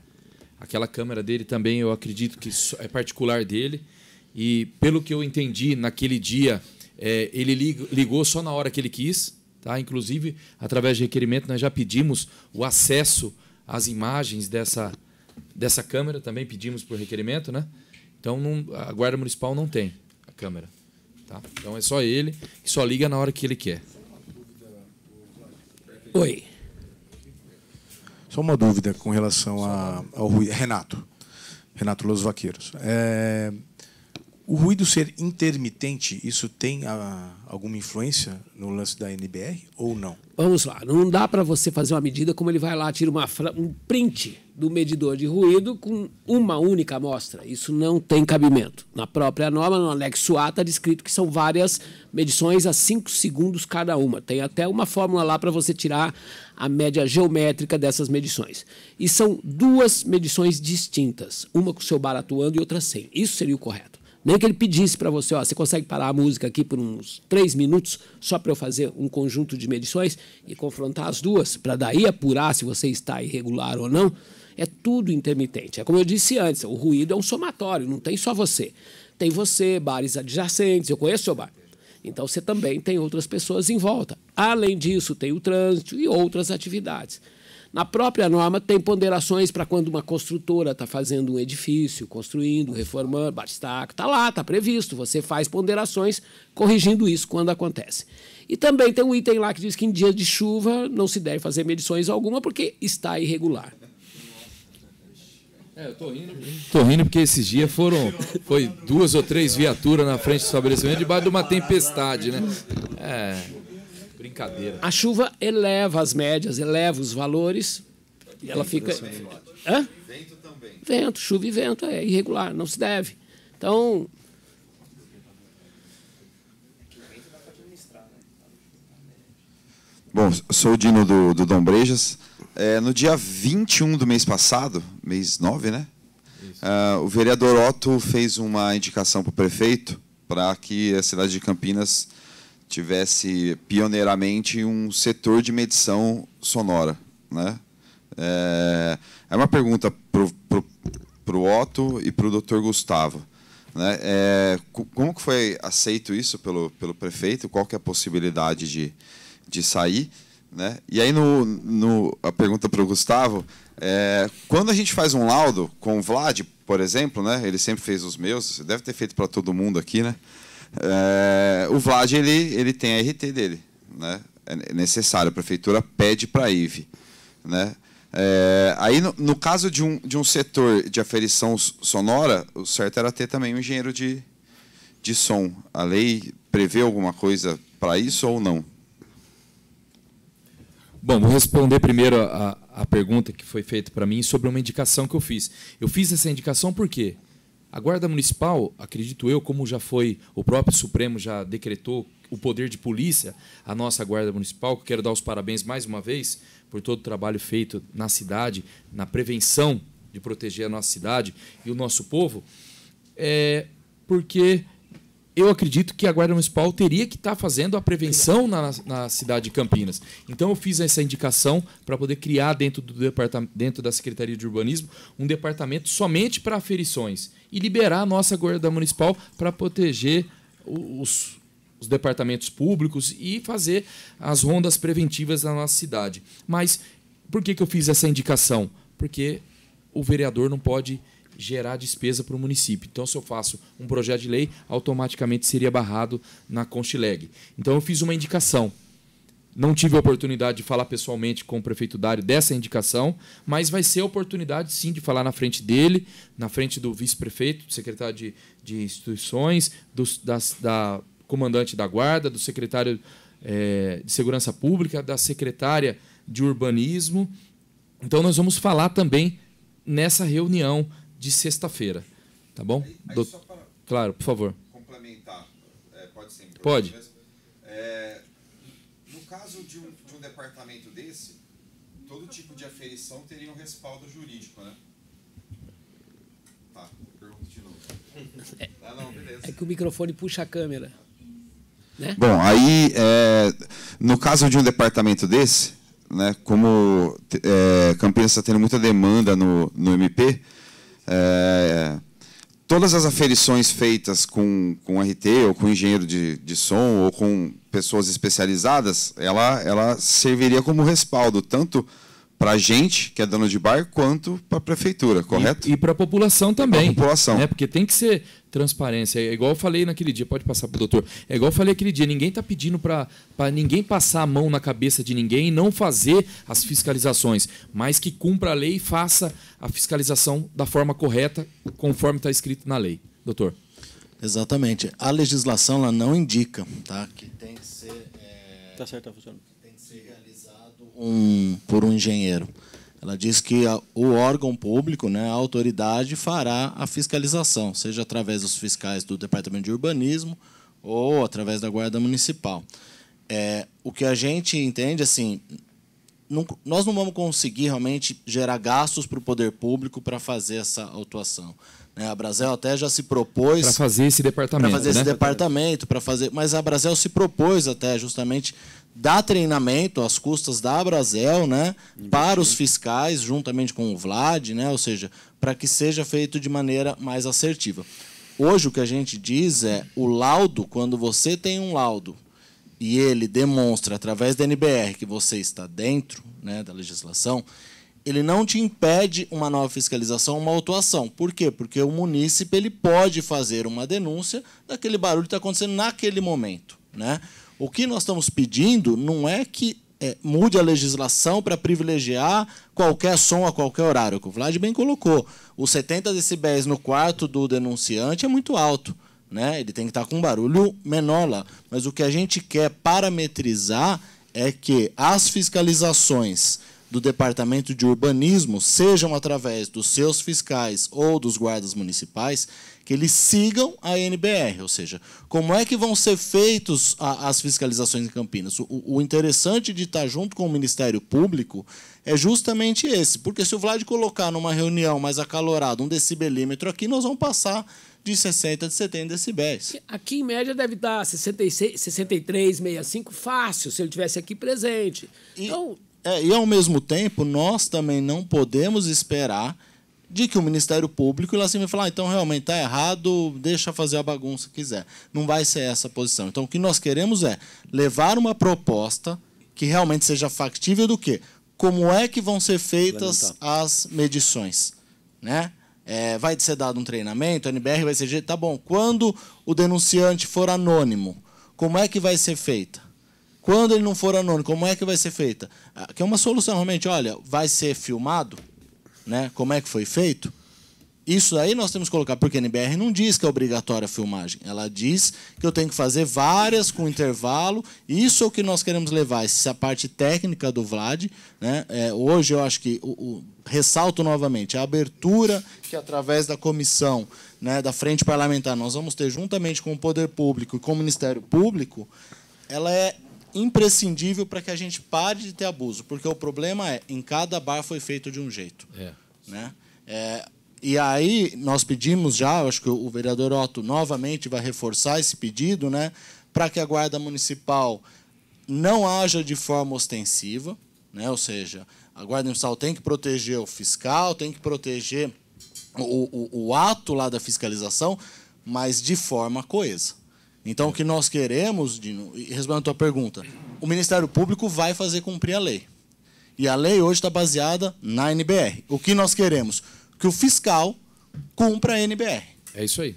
Aquela câmera dele também, eu acredito que é particular dele. E, pelo que eu entendi, naquele dia, é, ele ligou só na hora que ele quis. Tá? Inclusive, através de requerimento, nós já pedimos o acesso às imagens dessa, dessa câmera, também pedimos por requerimento, né? Então não, a guarda municipal não tem a câmera. Tá? Então é só ele que só liga na hora que ele quer. Oi. Só uma dúvida com relação a, ao Renato. Renato Los Vaqueiros. É, o ruído ser intermitente, isso tem a, ah, alguma influência no lance da NBR ou não? Vamos lá, não dá para você fazer uma medida como ele vai lá, tira uma, um print do medidor de ruído com uma única amostra. Isso não tem cabimento. Na própria norma, no Alex Suá, está descrito que são várias medições a 5 segundos cada uma. Tem até uma fórmula lá para você tirar a média geométrica dessas medições. E são duas medições distintas, uma com o seu bar atuando e outra sem. Isso seria o correto. Nem é que ele pedisse para você, ó, você consegue parar a música aqui por uns três minutos, só para eu fazer um conjunto de medições e confrontar as duas, para daí apurar se você está irregular ou não. É tudo intermitente. É como eu disse antes, o ruído é um somatório, não tem só você. Tem você, bares adjacentes, eu conheço seu bar. Então você também tem outras pessoas em volta. Além disso, tem o trânsito e outras atividades. Na própria norma tem ponderações para quando uma construtora está fazendo um edifício, construindo, reformando, batistaca, está lá, está previsto. Você faz ponderações corrigindo isso quando acontece. E também tem um item lá que diz que em dias de chuva não se deve fazer medições alguma porque está irregular. É, eu tô rindo. Tô rindo porque esses dias foram foi duas ou três viaturas na frente do estabelecimento debaixo de uma tempestade, né? É. Brincadeira. A chuva eleva as médias, eleva os valores. E ela fica. É Hã? Vento também. Vento, chuva e vento é irregular, não se deve. Então. Bom, sou o Dino do, do Dom Brejas. É, no dia 21 do mês passado, mês 9, né? Uh, o vereador Otto fez uma indicação para o prefeito para que a cidade de Campinas tivesse pioneiramente um setor de medição sonora. Né? É, é uma pergunta para o Otto e para o Dr. Gustavo. Né? É, como que foi aceito isso pelo, pelo prefeito? Qual que é a possibilidade de, de sair? Né? E aí, no, no, a pergunta para o Gustavo, é, quando a gente faz um laudo com o Vlad, por exemplo, né? ele sempre fez os meus, deve ter feito para todo mundo aqui, né? É, o Vlad ele, ele tem a RT dele, né? É necessário, a prefeitura pede para a IVE, né? É, aí, no, no, caso de um, de um setor de aferição sonora, o certo era ter também um engenheiro de, de som. A lei prevê alguma coisa para isso ou não? Bom, vou responder primeiro a, a pergunta que foi feita para mim sobre uma indicação que eu fiz. Eu fiz essa indicação por quê? A Guarda Municipal, acredito eu, como já foi, o próprio Supremo já decretou o poder de polícia, a nossa Guarda Municipal, quero dar os parabéns mais uma vez por todo o trabalho feito na cidade, na prevenção de proteger a nossa cidade e o nosso povo, é porque eu acredito que a Guarda Municipal teria que estar tá fazendo a prevenção na, na cidade de Campinas. Então, eu fiz essa indicação para poder criar dentro, do departamento, dentro da Secretaria de Urbanismo um departamento somente para aferições e liberar a nossa guarda municipal para proteger os, os departamentos públicos e fazer as rondas preventivas na nossa cidade. Mas por que, que eu fiz essa indicação? Porque o vereador não pode gerar despesa para o município. Então, se eu faço um projeto de lei, automaticamente seria barrado na Constileg. Então, eu fiz uma indicação. Não tive a oportunidade de falar pessoalmente com o prefeito Dário dessa indicação, mas vai ser a oportunidade, sim, de falar na frente dele, na frente do vice-prefeito, do secretário de, de instituições, do das, da comandante da guarda, do secretário é, de segurança pública, da secretária de urbanismo. Então, nós vamos falar também nessa reunião de sexta-feira. Tá bom? Aí, aí do... Claro, por favor. Complementar, é, pode ser. Pode. É, caso de um, de um departamento desse, todo tipo de aferição teria um respaldo jurídico, né? Tá, pergunta de novo. Ah, não, beleza. É que o microfone puxa a câmera. Né? Bom, aí, é, no caso de um departamento desse, né, como é, Campinas está tendo muita demanda no, no MP, é, todas as aferições feitas com, com RT ou com engenheiro de, de som ou com pessoas especializadas, ela, ela serviria como respaldo tanto para a gente, que é dono de bar, quanto para a prefeitura, correto? E, e para a população também. Para a população. Né? Porque tem que ser transparência. É igual eu falei naquele dia, pode passar para o doutor. É igual eu falei aquele dia, ninguém está pedindo para ninguém passar a mão na cabeça de ninguém e não fazer as fiscalizações, mas que cumpra a lei e faça a fiscalização da forma correta, conforme está escrito na lei. Doutor. Exatamente. A legislação ela não indica tá, que tem que ser... É... Tá certo, está funcionando um, por um engenheiro. Ela diz que a, o órgão público, né, a autoridade, fará a fiscalização, seja através dos fiscais do Departamento de Urbanismo ou através da Guarda Municipal. É, o que a gente entende, assim, não, nós não vamos conseguir realmente gerar gastos para o poder público para fazer essa autuação. Né? A Brasel até já se propôs. Para fazer esse departamento. Para fazer né? esse departamento, para fazer. Mas a Brasel se propôs até justamente dá treinamento às custas da Abrazel, né, uhum. para os fiscais, juntamente com o Vlad, né, ou seja, para que seja feito de maneira mais assertiva. Hoje o que a gente diz é o laudo, quando você tem um laudo e ele demonstra através da NBR que você está dentro né, da legislação, ele não te impede uma nova fiscalização, uma autuação. Por quê? Porque o munícipe ele pode fazer uma denúncia daquele barulho que está acontecendo naquele momento. Né? O que nós estamos pedindo não é que é, mude a legislação para privilegiar qualquer som a qualquer horário. É o Vlad bem colocou. Os 70 decibéis no quarto do denunciante é muito alto. Né? Ele tem que estar com um barulho menor lá. Mas o que a gente quer parametrizar é que as fiscalizações do Departamento de Urbanismo, sejam através dos seus fiscais ou dos guardas municipais, que eles sigam a NBR, ou seja, como é que vão ser feitos as fiscalizações em Campinas. O, o, interessante de estar junto com o Ministério Público é justamente esse, porque se o Vlad colocar numa reunião mais acalorada um decibelímetro aqui, nós vamos passar de 60 a de 70 decibéis. Aqui em média deve dar 66, 63, 65 fácil, se ele tivesse aqui presente. E... Então, é, e, ao mesmo tempo, nós também não podemos esperar de que o Ministério Público lá assim vai falar, ah, então realmente está errado, deixa fazer a bagunça que quiser. Não vai ser essa a posição. Então o que nós queremos é levar uma proposta que realmente seja factível do que? Como é que vão ser feitas as medições? Né? É, vai ser dado um treinamento, a NBR vai ser tá bom. Quando o denunciante for anônimo, como é que vai ser feita? Quando ele não for anônimo, como é que vai ser feita? Ah, que é uma solução, realmente. Olha, vai ser filmado, né? Como é que foi feito? Isso aí nós temos que colocar, porque a NBR não diz que é obrigatória a filmagem. Ela diz que eu tenho que fazer várias com intervalo. Isso é o que nós queremos levar, essa é parte técnica do Vlad. Né? É, hoje eu acho que, o, o, ressalto novamente, a abertura que através da comissão, né, da frente parlamentar, nós vamos ter juntamente com o Poder Público e com o Ministério Público, ela é imprescindível para que a gente pare de ter abuso, porque o problema é em cada bar foi feito de um jeito, é. né? É, e aí nós pedimos já, acho que o vereador Otto novamente vai reforçar esse pedido, né? Para que a guarda municipal não haja de forma ostensiva, né? Ou seja, a guarda municipal tem que proteger o fiscal, tem que proteger o, o, o ato lá da fiscalização, mas de forma coesa. Então, o que nós queremos, Dino, respondendo a tua pergunta, o Ministério Público vai fazer cumprir a lei. E a lei hoje está baseada na NBR. O que nós queremos? Que o fiscal cumpra a NBR. É isso aí.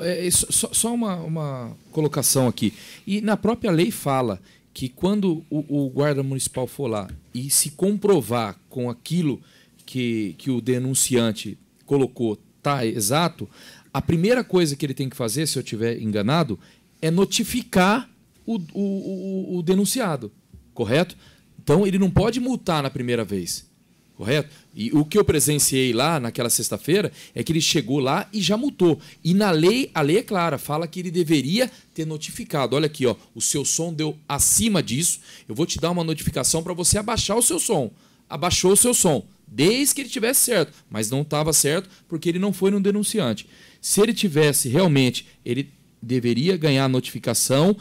É, é, só uma, uma colocação aqui. E na própria lei fala que quando o, o guarda municipal for lá e se comprovar com aquilo que, que o denunciante colocou está exato, a primeira coisa que ele tem que fazer, se eu estiver enganado, é notificar o, o, o, o denunciado, correto? Então ele não pode multar na primeira vez correto? E o que eu presenciei lá naquela sexta-feira é que ele chegou lá e já multou. E na lei, a lei é clara, fala que ele deveria ter notificado. Olha aqui, ó, o seu som deu acima disso. Eu vou te dar uma notificação para você abaixar o seu som. Abaixou o seu som desde que ele tivesse certo, mas não estava certo porque ele não foi no denunciante. Se ele tivesse realmente, ele deveria ganhar a notificação.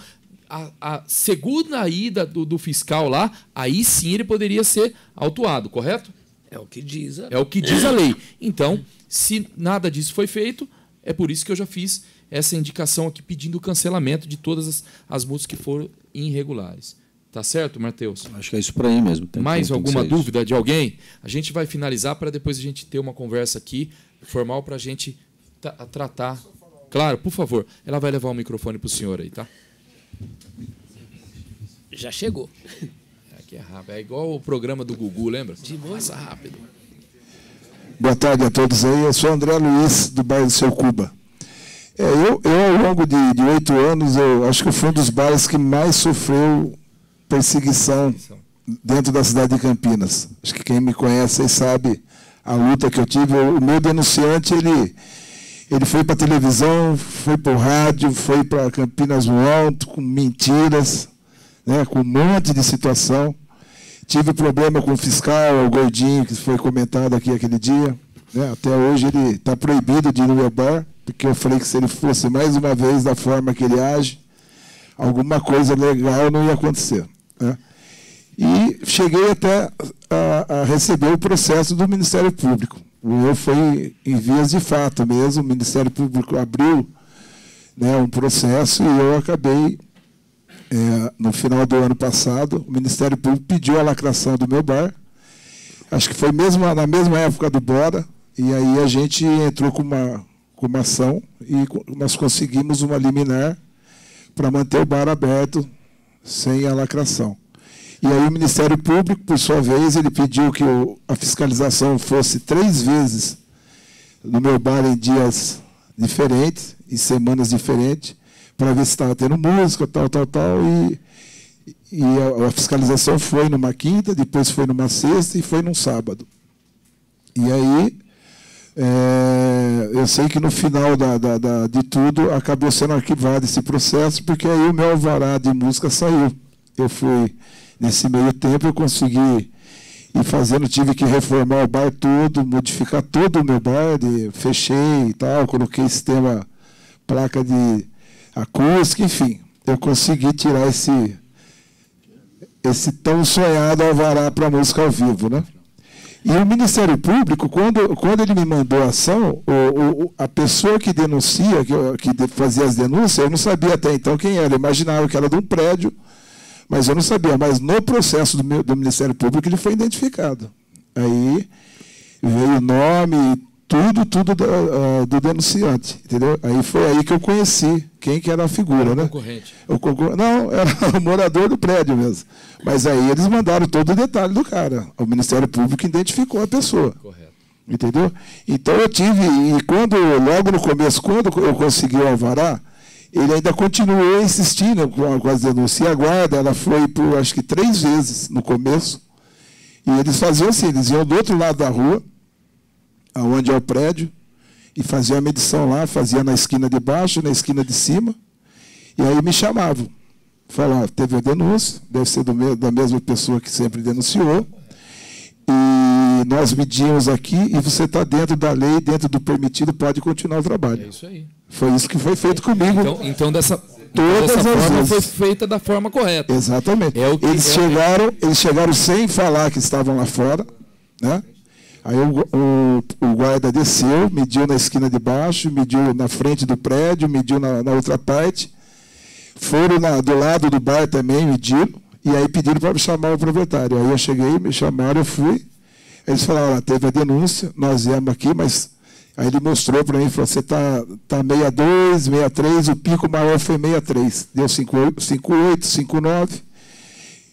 A, a segunda ida do, do fiscal lá, aí sim ele poderia ser autuado, correto? É o que diz a... É o que diz a lei. Então, se nada disso foi feito, é por isso que eu já fiz essa indicação aqui pedindo o cancelamento de todas as, as multas que foram irregulares. Tá certo, Matheus? Acho que é isso por aí mesmo. Tem, Mais tem, alguma dúvida de alguém? A gente vai finalizar para depois a gente ter uma conversa aqui formal para a gente tratar. Claro, por favor. Ela vai levar o microfone para o senhor aí, tá? Já chegou. Aqui é, é rápido. É igual o programa do Gugu, lembra? De Passa rápido. Boa tarde a todos aí. Eu sou André Luiz, do bairro do Seu Cuba. É, eu, eu, ao longo de oito anos, eu acho que eu fui um dos bairros que mais sofreu perseguição dentro da cidade de Campinas. Acho que quem me conhece sabe a luta que eu tive. O meu denunciante, ele, ele foi para a televisão, foi para o rádio, foi para Campinas no Alto, com mentiras, né, com um monte de situação. Tive problema com o fiscal, o gordinho, que foi comentado aqui aquele dia. Né, até hoje ele está proibido de ir no meu bar, porque eu falei que se ele fosse mais uma vez da forma que ele age, alguma coisa legal não ia acontecer. Né? E cheguei até a, a, receber o processo do Ministério Público. O meu foi em vias de fato mesmo, o Ministério Público abriu né, um processo e eu acabei, é, no final do ano passado, o Ministério Público pediu a lacração do meu bar, acho que foi mesmo na mesma época do Bora, e aí a gente entrou com uma, com uma ação e nós conseguimos uma liminar para manter o bar aberto sem a lacração. E aí o Ministério Público, por sua vez, ele pediu que a fiscalização fosse três vezes no meu bar em dias diferentes, em semanas diferentes, para ver se estava tendo música, tal, tal, tal. E, e a, a, fiscalização foi numa quinta, depois foi numa sexta e foi num sábado. E aí é, eu sei que no final da, da, da, de tudo acabou sendo arquivado esse processo, porque aí o meu alvará de música saiu. Eu fui, nesse meio tempo, eu consegui ir fazendo, tive que reformar o bar todo, modificar todo o meu bar, de, fechei e tal, coloquei sistema, placa de acústica, enfim. Eu consegui tirar esse, esse tão sonhado alvará para música ao vivo, né? E o Ministério Público, quando, quando ele me mandou a ação, o, o, a pessoa que denuncia, que, que fazia as denúncias, eu não sabia até então quem era, eu imaginava que era de um prédio, mas eu não sabia. Mas no processo do, meu, do Ministério Público ele foi identificado. Aí veio o nome, tudo, tudo do, uh, eh, eh, do denunciante, entendeu? Aí foi aí que eu conheci quem que era a figura, era né? Concorrente. O concor... Não, era o morador do prédio mesmo. Mas aí eles mandaram todo o detalhe do cara. O Ministério Público identificou a pessoa. Correto. Entendeu? Então eu tive, e quando, logo no começo, quando eu consegui o Alvará, ele ainda continuou insistindo né, com as denúncias. E a guarda, ela foi por acho que três vezes no começo. E eles faziam assim, eles iam do outro lado da rua aonde é o prédio, e fazia a medição lá, fazia na esquina de baixo, na esquina de cima, e aí me chamavam. Falavam, teve a denúncia, deve ser do, da mesma pessoa que sempre denunciou, e nós medimos aqui, e você está dentro da lei, dentro do permitido, pode continuar o trabalho. É isso aí. Foi isso que foi feito comigo. Então, então dessa, então Todas essa forma vezes. foi feita da forma correta. Exatamente. É eles, é... chegaram, eles chegaram sem falar que estavam lá fora, né? Aí o, o, o, guarda desceu, mediu na esquina de baixo, mediu na frente do prédio, mediu na, na outra parte. Foram na, do lado do bar também, mediram. E aí pediram para chamar o proprietário. Aí eu cheguei, me chamaram, eu fui. Eles falaram, teve a denúncia, nós viemos aqui, mas... Aí ele mostrou para mim, falou, você está tá 62, tá 63, o pico maior foi 63. Deu 58, 59.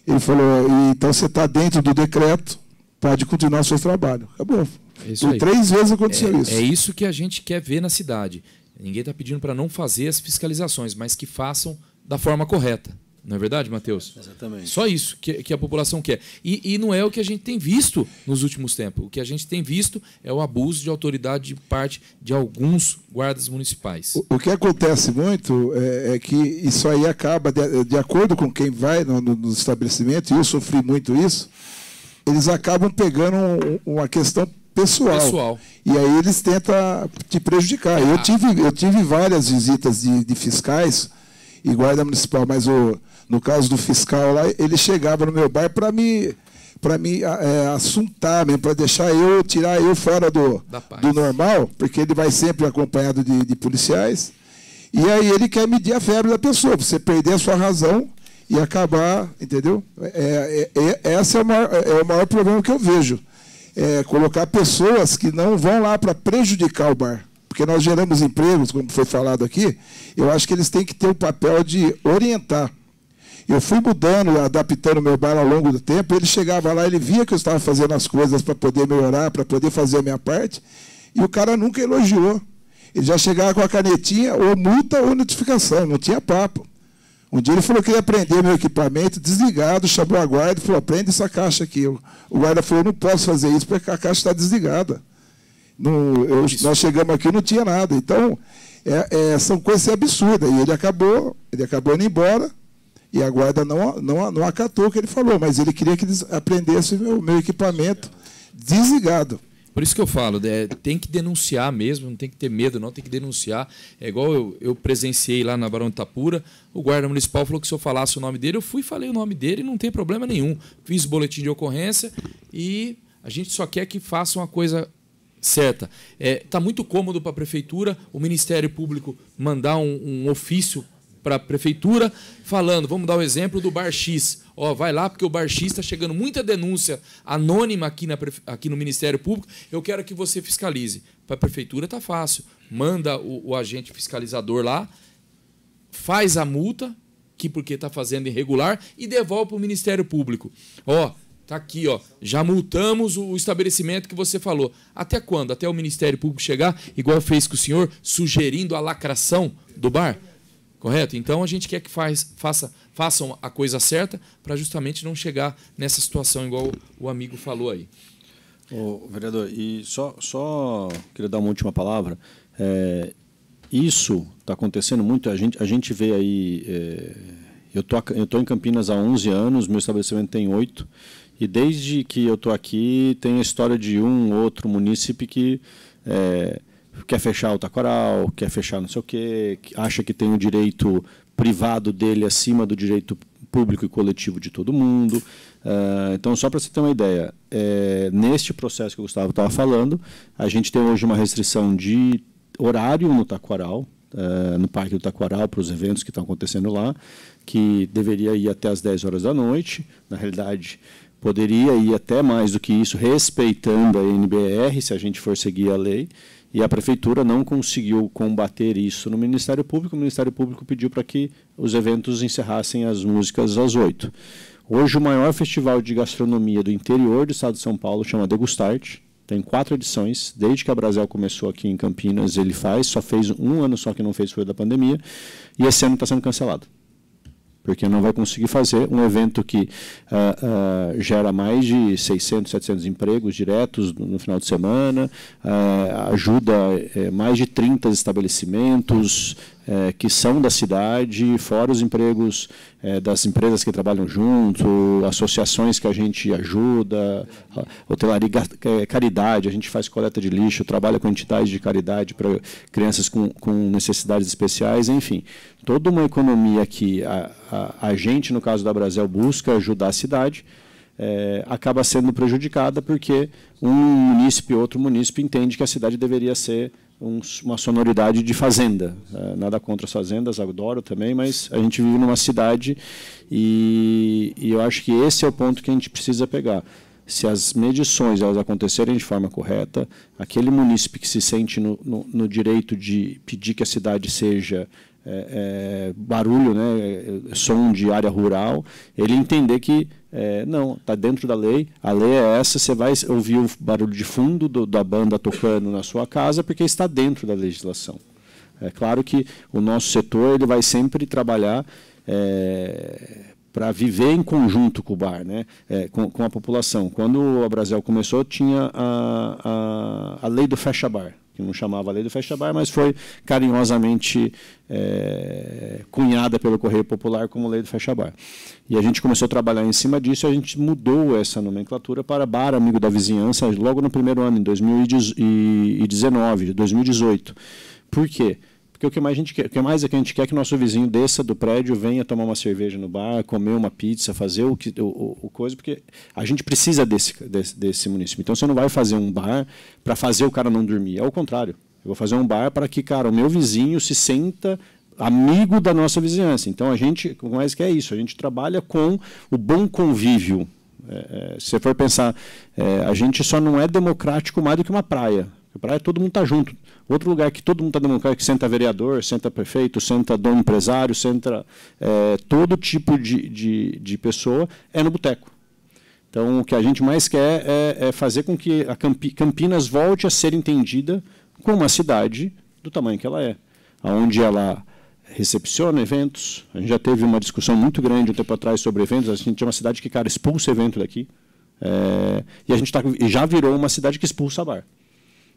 Ele falou, então você está dentro do decreto, pode continuar seu trabalho. Acabou. É, é isso e três vezes aconteceu é, isso. É isso que a gente quer ver na cidade. Ninguém está pedindo para não fazer as fiscalizações, mas que façam da forma correta. Não é verdade, Matheus? Exatamente. Só isso que, que a população quer. E, e, não é o que a gente tem visto nos últimos tempos. O que a gente tem visto é o abuso de autoridade de parte de alguns guardas municipais. O, o que acontece muito é, é, que isso aí acaba, de, de acordo com quem vai no, no, no estabelecimento, e eu sofri muito isso, eles acabam pegando uma questão pessoal. pessoal. E aí eles tentam te prejudicar. Ah. Eu, tive, eu tive várias visitas de, de fiscais e guarda municipal, mas o, no caso do fiscal lá, ele chegava no meu bairro para me para me é, assuntar mesmo, para deixar eu, tirar eu fora do, do normal, porque ele vai sempre acompanhado de, de policiais. E aí ele quer medir a febre da pessoa. Você perder a sua razão, e acabar, entendeu? É, é, é essa é o, maior, é o maior problema que eu vejo. É colocar pessoas que não vão lá para prejudicar o bar. Porque nós geramos empregos, como foi falado aqui, eu acho que eles têm que ter o papel de orientar. Eu fui mudando, adaptando meu bar ao longo do tempo. Ele chegava lá, ele via que eu estava fazendo as coisas para poder melhorar, para poder fazer a minha parte, e o cara nunca elogiou. Ele já chegava com a canetinha, ou multa ou notificação, não tinha papo. Um dia ele falou que ia prender meu equipamento desligado, chamou a guarda e falou: prende essa caixa aqui. O guarda falou: não posso fazer isso porque a caixa está desligada. No, eu, nós chegamos aqui não tinha nada. Então, é, é, são coisas absurdas. E ele acabou, ele acabou indo embora, e a guarda não, não, não acatou o que ele falou, mas ele queria que eles aprendessem o meu, meu equipamento desligado. Por isso que eu falo, é, tem que denunciar mesmo, não tem que ter medo, não, tem que denunciar. É igual eu, eu presenciei lá na Barão de Itapura, o guarda municipal falou que se eu falasse o nome dele, eu fui e falei o nome dele e não tem problema nenhum. Fiz o boletim de ocorrência e a gente só quer que faça uma coisa certa. Está é, tá muito cômodo para a prefeitura, o Ministério Público mandar um, um ofício para a prefeitura falando, vamos dar o um exemplo do Bar X. Ó, vai lá, porque o barxista está chegando muita denúncia anônima aqui, na, aqui no Ministério Público, eu quero que você fiscalize. Para a prefeitura está fácil. Manda o, o agente fiscalizador lá, faz a multa, que porque está fazendo irregular, e devolve para o Ministério Público. Ó, Tá aqui, ó. Já multamos o estabelecimento que você falou. Até quando? Até o Ministério Público chegar, igual fez com o senhor, sugerindo a lacração do bar? Correto? Então a gente quer que faz, faça, façam a coisa certa para justamente não chegar nessa situação igual o amigo falou aí. Ô, vereador, e só, só queria dar uma última palavra. É, isso está acontecendo muito. A gente, a gente vê aí. É, eu tô, estou em Campinas há 11 anos, meu estabelecimento tem 8. E desde que eu estou aqui, tem a história de um outro munícipe que. É, quer fechar o Taquaral, quer fechar não sei o quê, acha que tem o um direito privado dele acima do direito público e coletivo de todo mundo. Ah, então, só para você ter uma ideia, é, neste processo que o Gustavo estava falando, a gente tem hoje uma restrição de horário no Taquaral, ah, no Parque do Taquaral, para os eventos que estão acontecendo lá, que deveria ir até as 10 horas da noite. Na realidade, poderia ir até mais do que isso, respeitando a NBR, se a gente for seguir a lei. E a prefeitura não conseguiu combater isso no Ministério Público. O Ministério Público pediu para que os eventos encerrassem as músicas às oito. Hoje, o maior festival de gastronomia do interior do estado de São Paulo chama Degustarte. Tem quatro edições. Desde que a Brasel começou aqui em Campinas, ele faz. Só fez um ano só que não fez, foi da pandemia. E esse ano está sendo cancelado porque não vai conseguir fazer um evento que ah, ah, gera mais de 600, 700 empregos diretos no, final de semana, ah, ajuda eh, mais de 30 estabelecimentos, é, que são da cidade, fora os empregos é, das empresas que trabalham junto, associações que a gente ajuda, hotelaria, é, caridade, a gente faz coleta de lixo, trabalha com entidades de caridade para crianças com, com, necessidades especiais, enfim. Toda uma economia que a, a, a gente, no caso da Brasil, busca ajudar a cidade, é, acaba sendo prejudicada porque um munícipe e outro munícipe entende que a cidade deveria ser um, uma sonoridade de fazenda. É, nada contra as fazendas, adoro também, mas a gente vive numa cidade e, e eu acho que esse é o ponto que a gente precisa pegar se as medições elas acontecerem de forma correta, aquele munícipe que se sente no, no, no direito de pedir que a cidade seja é, é, barulho, né, é, é, som de área rural, ele entender que é, não, está dentro da lei, a lei é essa, você vai ouvir o barulho de fundo do, da banda tocando na sua casa porque está dentro da legislação. É claro que o nosso setor ele vai sempre trabalhar é, para viver em conjunto com o bar, né? É, com, com, a população. Quando o Brasil começou, tinha a, a, a lei do fecha-bar, que não chamava lei do fecha bar, mas foi carinhosamente é, cunhada pelo Correio Popular como lei do fecha bar. E a gente começou a trabalhar em cima disso, a gente mudou essa nomenclatura para bar amigo da vizinhança logo no primeiro ano, em 2019, 2018. Por quê? Porque o que mais a gente quer, o que mais é que a gente quer é que nosso vizinho desça do prédio, venha tomar uma cerveja no bar, comer uma pizza, fazer o que o, o coisa, porque a gente precisa desse, desse, desse município. Então você não vai fazer um bar para fazer o cara não dormir, é o contrário. Eu vou fazer um bar para que, cara, o meu vizinho se senta amigo da nossa vizinhança. Então a gente, mais que é isso, a gente trabalha com o bom convívio. É, é, se você for pensar, é, a gente só não é democrático mais do que uma praia praia todo mundo está junto. Outro lugar que todo mundo está democrático, que senta vereador, senta prefeito, senta dono empresário, senta é, todo tipo de, de, de pessoa, é no boteco. Então, o que a gente mais quer é, é fazer com que a Campinas volte a ser entendida como uma cidade do tamanho que ela é, onde ela recepciona eventos. A gente já teve uma discussão muito grande um tempo atrás sobre eventos. A gente é uma cidade que, cara, expulsa evento daqui. É, e a gente tá, já virou uma cidade que expulsa bar.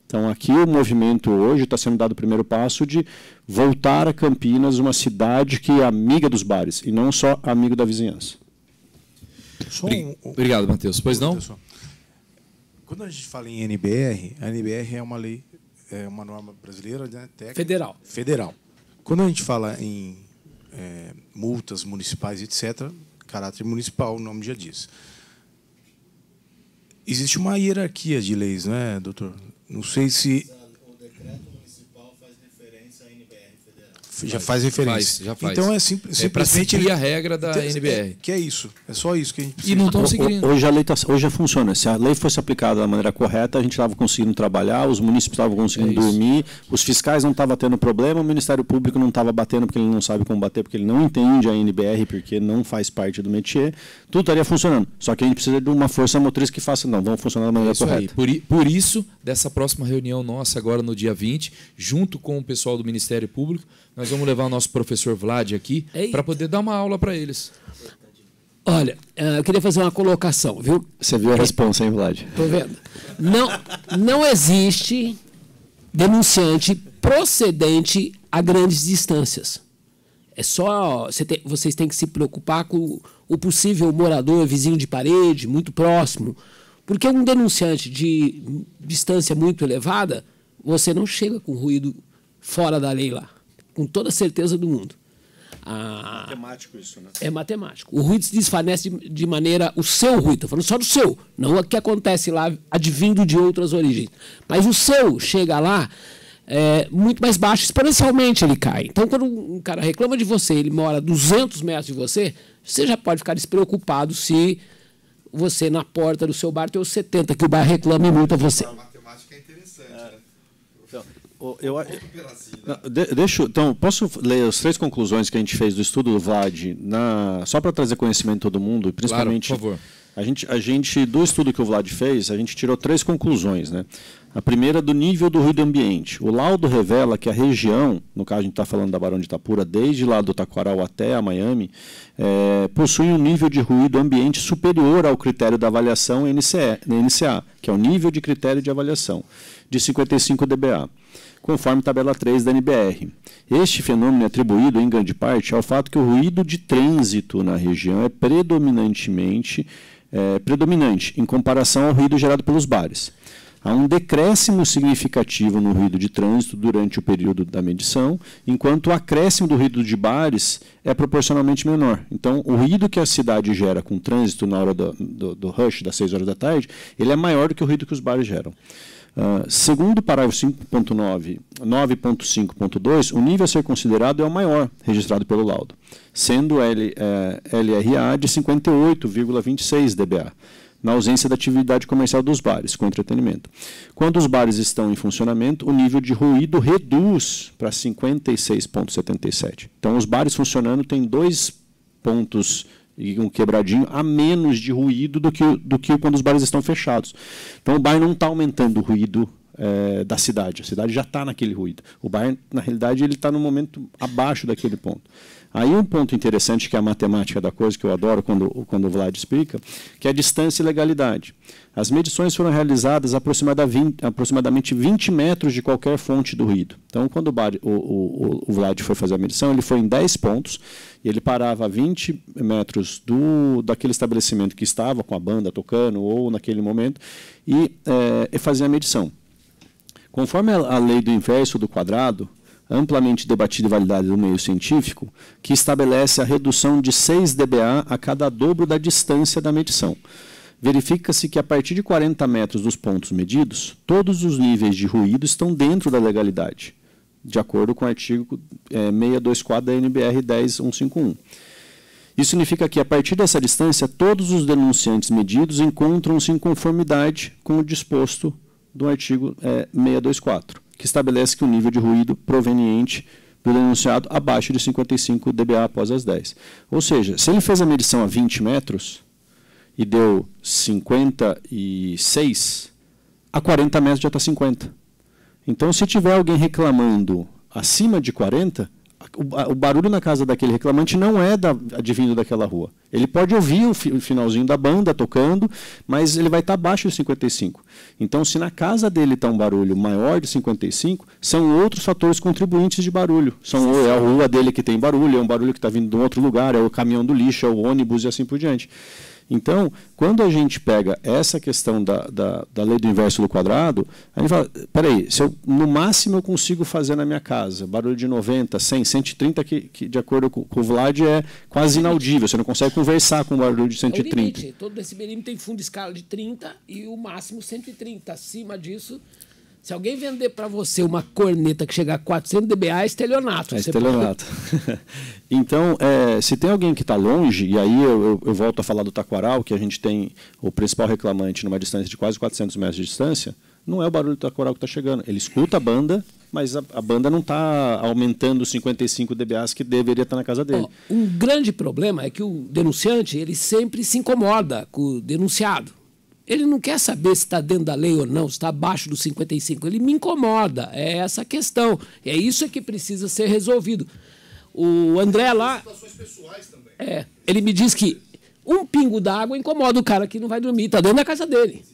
Então, aqui o movimento hoje está sendo dado o primeiro passo de voltar a Campinas, uma cidade que é amiga dos bares, e não só amigo da vizinhança. Um... Obrigado, Matheus. Pois não? Quando a gente fala em NBR, a NBR é uma lei, é uma norma brasileira, né? Técnica, federal. Federal. Quando a gente fala em é, multas municipais, etc., caráter municipal, o nome já diz. Existe uma hierarquia de leis, né, doutor? Não sei se já faz referência. Faz, já faz. Então é sim, é simplesmente. seguir a regra da então, é, NBR. É, que é isso. É só isso que a gente precisa. E não estão seguindo. Hoje a lei tá, hoje já funciona. Se a lei fosse aplicada da maneira correta, a gente estava conseguindo trabalhar, os municípios estavam conseguindo é dormir, os fiscais não estavam tendo problema, o Ministério Público não estava batendo porque ele não sabe como bater, porque ele não entende a NBR, porque não faz parte do métier. Tudo estaria funcionando. Só que a gente precisa de uma força motriz que faça, não, vamos funcionar da maneira isso correta. Por, por isso, dessa próxima reunião nossa, agora no dia 20, junto com o pessoal do Ministério Público, nós nós vamos levar o nosso professor Vlad aqui para poder dar uma aula para eles. Olha, é, eu queria fazer uma colocação, viu? Você viu a resposta, hein, Vlad? Estou vendo. Não, não existe denunciante procedente a grandes distâncias. É só. Você tem, vocês têm que se preocupar com o possível morador, vizinho de parede, muito próximo. Porque um denunciante de distância muito elevada, você não chega com ruído fora da lei lá com toda a certeza do mundo. A... Ah, é matemático isso, né? É matemático. O ruído se desfanece de maneira. O seu ruído, estou falando só do seu, não o que acontece lá advindo de outras origens. Mas o seu chega lá é, muito mais baixo, exponencialmente ele cai. Então, quando um cara reclama de você, ele mora 200 metros de você, você já pode ficar despreocupado se você, na porta do seu bar, tem os 70 que o bar reclama e multa você. A matemática é eu, eu, deixa, então, posso ler as três conclusões que a gente fez do estudo do VLAD, na, só para trazer conhecimento a todo mundo, principalmente. Claro, por favor. A gente, a gente, do estudo que o Vlad fez, a gente tirou três conclusões. Né? A primeira do nível do ruído ambiente. O laudo revela que a região, no caso a gente está falando da Barão de Itapura, desde lá do Taquaral até a Miami, é, possui um nível de ruído ambiente superior ao critério da avaliação NCE, NCA, que é o nível de critério de avaliação, de 55 dBA conforme tabela 3 da NBR. Este fenômeno é atribuído, em grande parte, ao fato que o ruído de trânsito na região é predominantemente é, predominante em comparação ao ruído gerado pelos bares. Há um decréscimo significativo no ruído de trânsito durante o período da medição, enquanto o acréscimo do ruído de bares é proporcionalmente menor. Então, o ruído que a cidade gera com trânsito na hora do, do, do rush, das 6 horas da tarde, ele é maior do que o ruído que os bares geram. Ah, segundo o parágrafo 5.9, 9.5.2, o nível a ser considerado é o maior registrado pelo laudo, sendo L, eh, LRA de 58,26 dBA, na ausência da atividade comercial dos bares, com entretenimento. Quando os bares estão em funcionamento, o nível de ruído reduz para 56,77. Então, os bares funcionando têm dois pontos e um quebradinho a menos de ruído do que, do que quando os bares estão fechados. Então o bar não está aumentando o ruído é, da cidade. A cidade já está naquele ruído. O bar, na realidade, ele está no momento abaixo daquele ponto. Aí um ponto interessante, que é a matemática da coisa, que eu adoro quando, quando o Vlad explica, que é a distância e legalidade. As medições foram realizadas a aproximadamente 20 metros de qualquer fonte do ruído. Então, quando o, o, o, Vlad foi fazer a medição, ele foi em 10 pontos e ele parava a 20 metros do, daquele estabelecimento que estava com a banda tocando ou naquele momento e é, fazia a medição. Conforme a lei do inverso do quadrado, amplamente debatida e validada no meio científico, que estabelece a redução de 6 dBA a cada dobro da distância da medição. Verifica-se que a partir de 40 metros dos pontos medidos, todos os níveis de ruído estão dentro da legalidade, de acordo com o artigo é, 624 da NBR 10151. Isso significa que, a partir dessa distância, todos os denunciantes medidos encontram-se em conformidade com o disposto do artigo é, 624, que estabelece que o nível de ruído proveniente do denunciado abaixo de 55 dBA após as 10. Ou seja, se ele fez a medição a 20 metros e deu 56, a 40 metros já está 50. Então, se tiver alguém reclamando acima de 40, o, barulho na casa daquele reclamante não é da, advindo daquela rua. Ele pode ouvir o, finalzinho da banda tocando, mas ele vai estar tá abaixo de 55. Então, se na casa dele está um barulho maior de 55, são outros fatores contribuintes de barulho. São, é a rua dele que tem barulho, é um barulho que está vindo de um outro lugar, é o caminhão do lixo, é o ônibus e assim por diante. Então, quando a gente pega essa questão da, da, da lei do inverso do quadrado, a gente fala, peraí, se eu, no máximo eu consigo fazer na minha casa, barulho de 90, 100, 130, que, que de acordo com, com o Vlad é quase inaudível, você não consegue conversar com barulho de 130. É limite, todo decibelímetro tem fundo de escala de 30 e o máximo 130, acima disso se alguém vender para você uma corneta que chegar a 400 dBA, é estelionato. É estelionato. Pode... então, é, se tem alguém que está longe, e aí eu, eu, eu, volto a falar do taquaral, que a gente tem o principal reclamante numa distância de quase 400 metros de distância, não é o barulho do taquaral que está chegando. Ele escuta a banda, mas a, a banda não está aumentando os 55 dBAs que deveria estar tá na casa dele. Ó, um grande problema é que o denunciante ele sempre se incomoda com o denunciado. Ele não quer saber se está dentro da lei ou não, se está abaixo dos 55. Ele me incomoda. É essa a questão. É isso é que precisa ser resolvido. O André lá. É, ele me diz que um pingo d'água incomoda o cara que não vai dormir, está dentro da casa dele.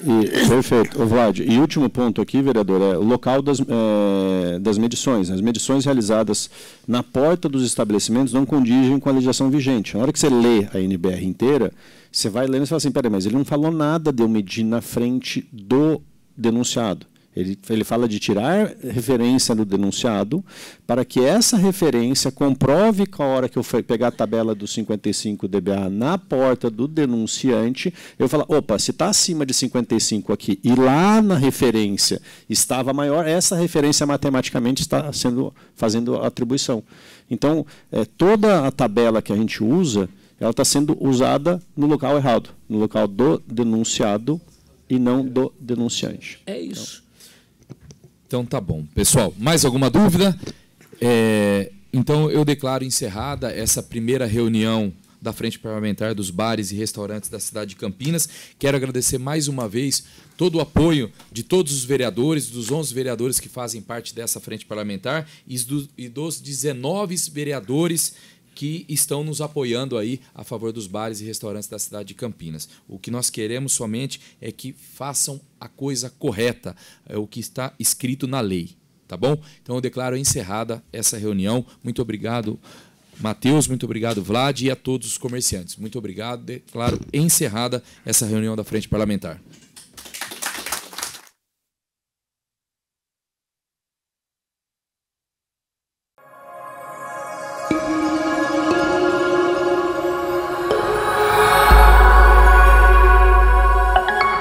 E, perfeito. Vlad, e último ponto aqui, vereador, é o local das, é, das medições. As medições realizadas na porta dos estabelecimentos não condizem com a legislação vigente. Na hora que você lê a NBR inteira, você vai lendo e fala assim, peraí, mas ele não falou nada de eu medir na frente do denunciado. Ele, ele fala de tirar referência do denunciado para que essa referência comprove que a hora que eu pegar a tabela do 55 dBA na porta do denunciante, eu falo: opa, se está acima de 55 aqui e lá na referência estava maior, essa referência matematicamente está sendo fazendo atribuição. Então, é, toda a tabela que a gente usa, ela está sendo usada no local errado, no local do denunciado e não do denunciante. É isso. Então, então tá bom. Pessoal, mais alguma dúvida? É, então eu declaro encerrada essa primeira reunião da Frente Parlamentar dos Bares e Restaurantes da cidade de Campinas. Quero agradecer mais uma vez todo o apoio de todos os vereadores, dos 11 vereadores que fazem parte dessa Frente Parlamentar e dos 19 vereadores que estão nos apoiando aí a favor dos bares e restaurantes da cidade de Campinas. O que nós queremos somente é que façam a coisa correta, é o que está escrito na lei. Tá bom? Então eu declaro encerrada essa reunião. Muito obrigado. Matheus, muito obrigado, Vlad, e a todos os comerciantes. Muito obrigado. Declaro encerrada essa reunião da Frente Parlamentar.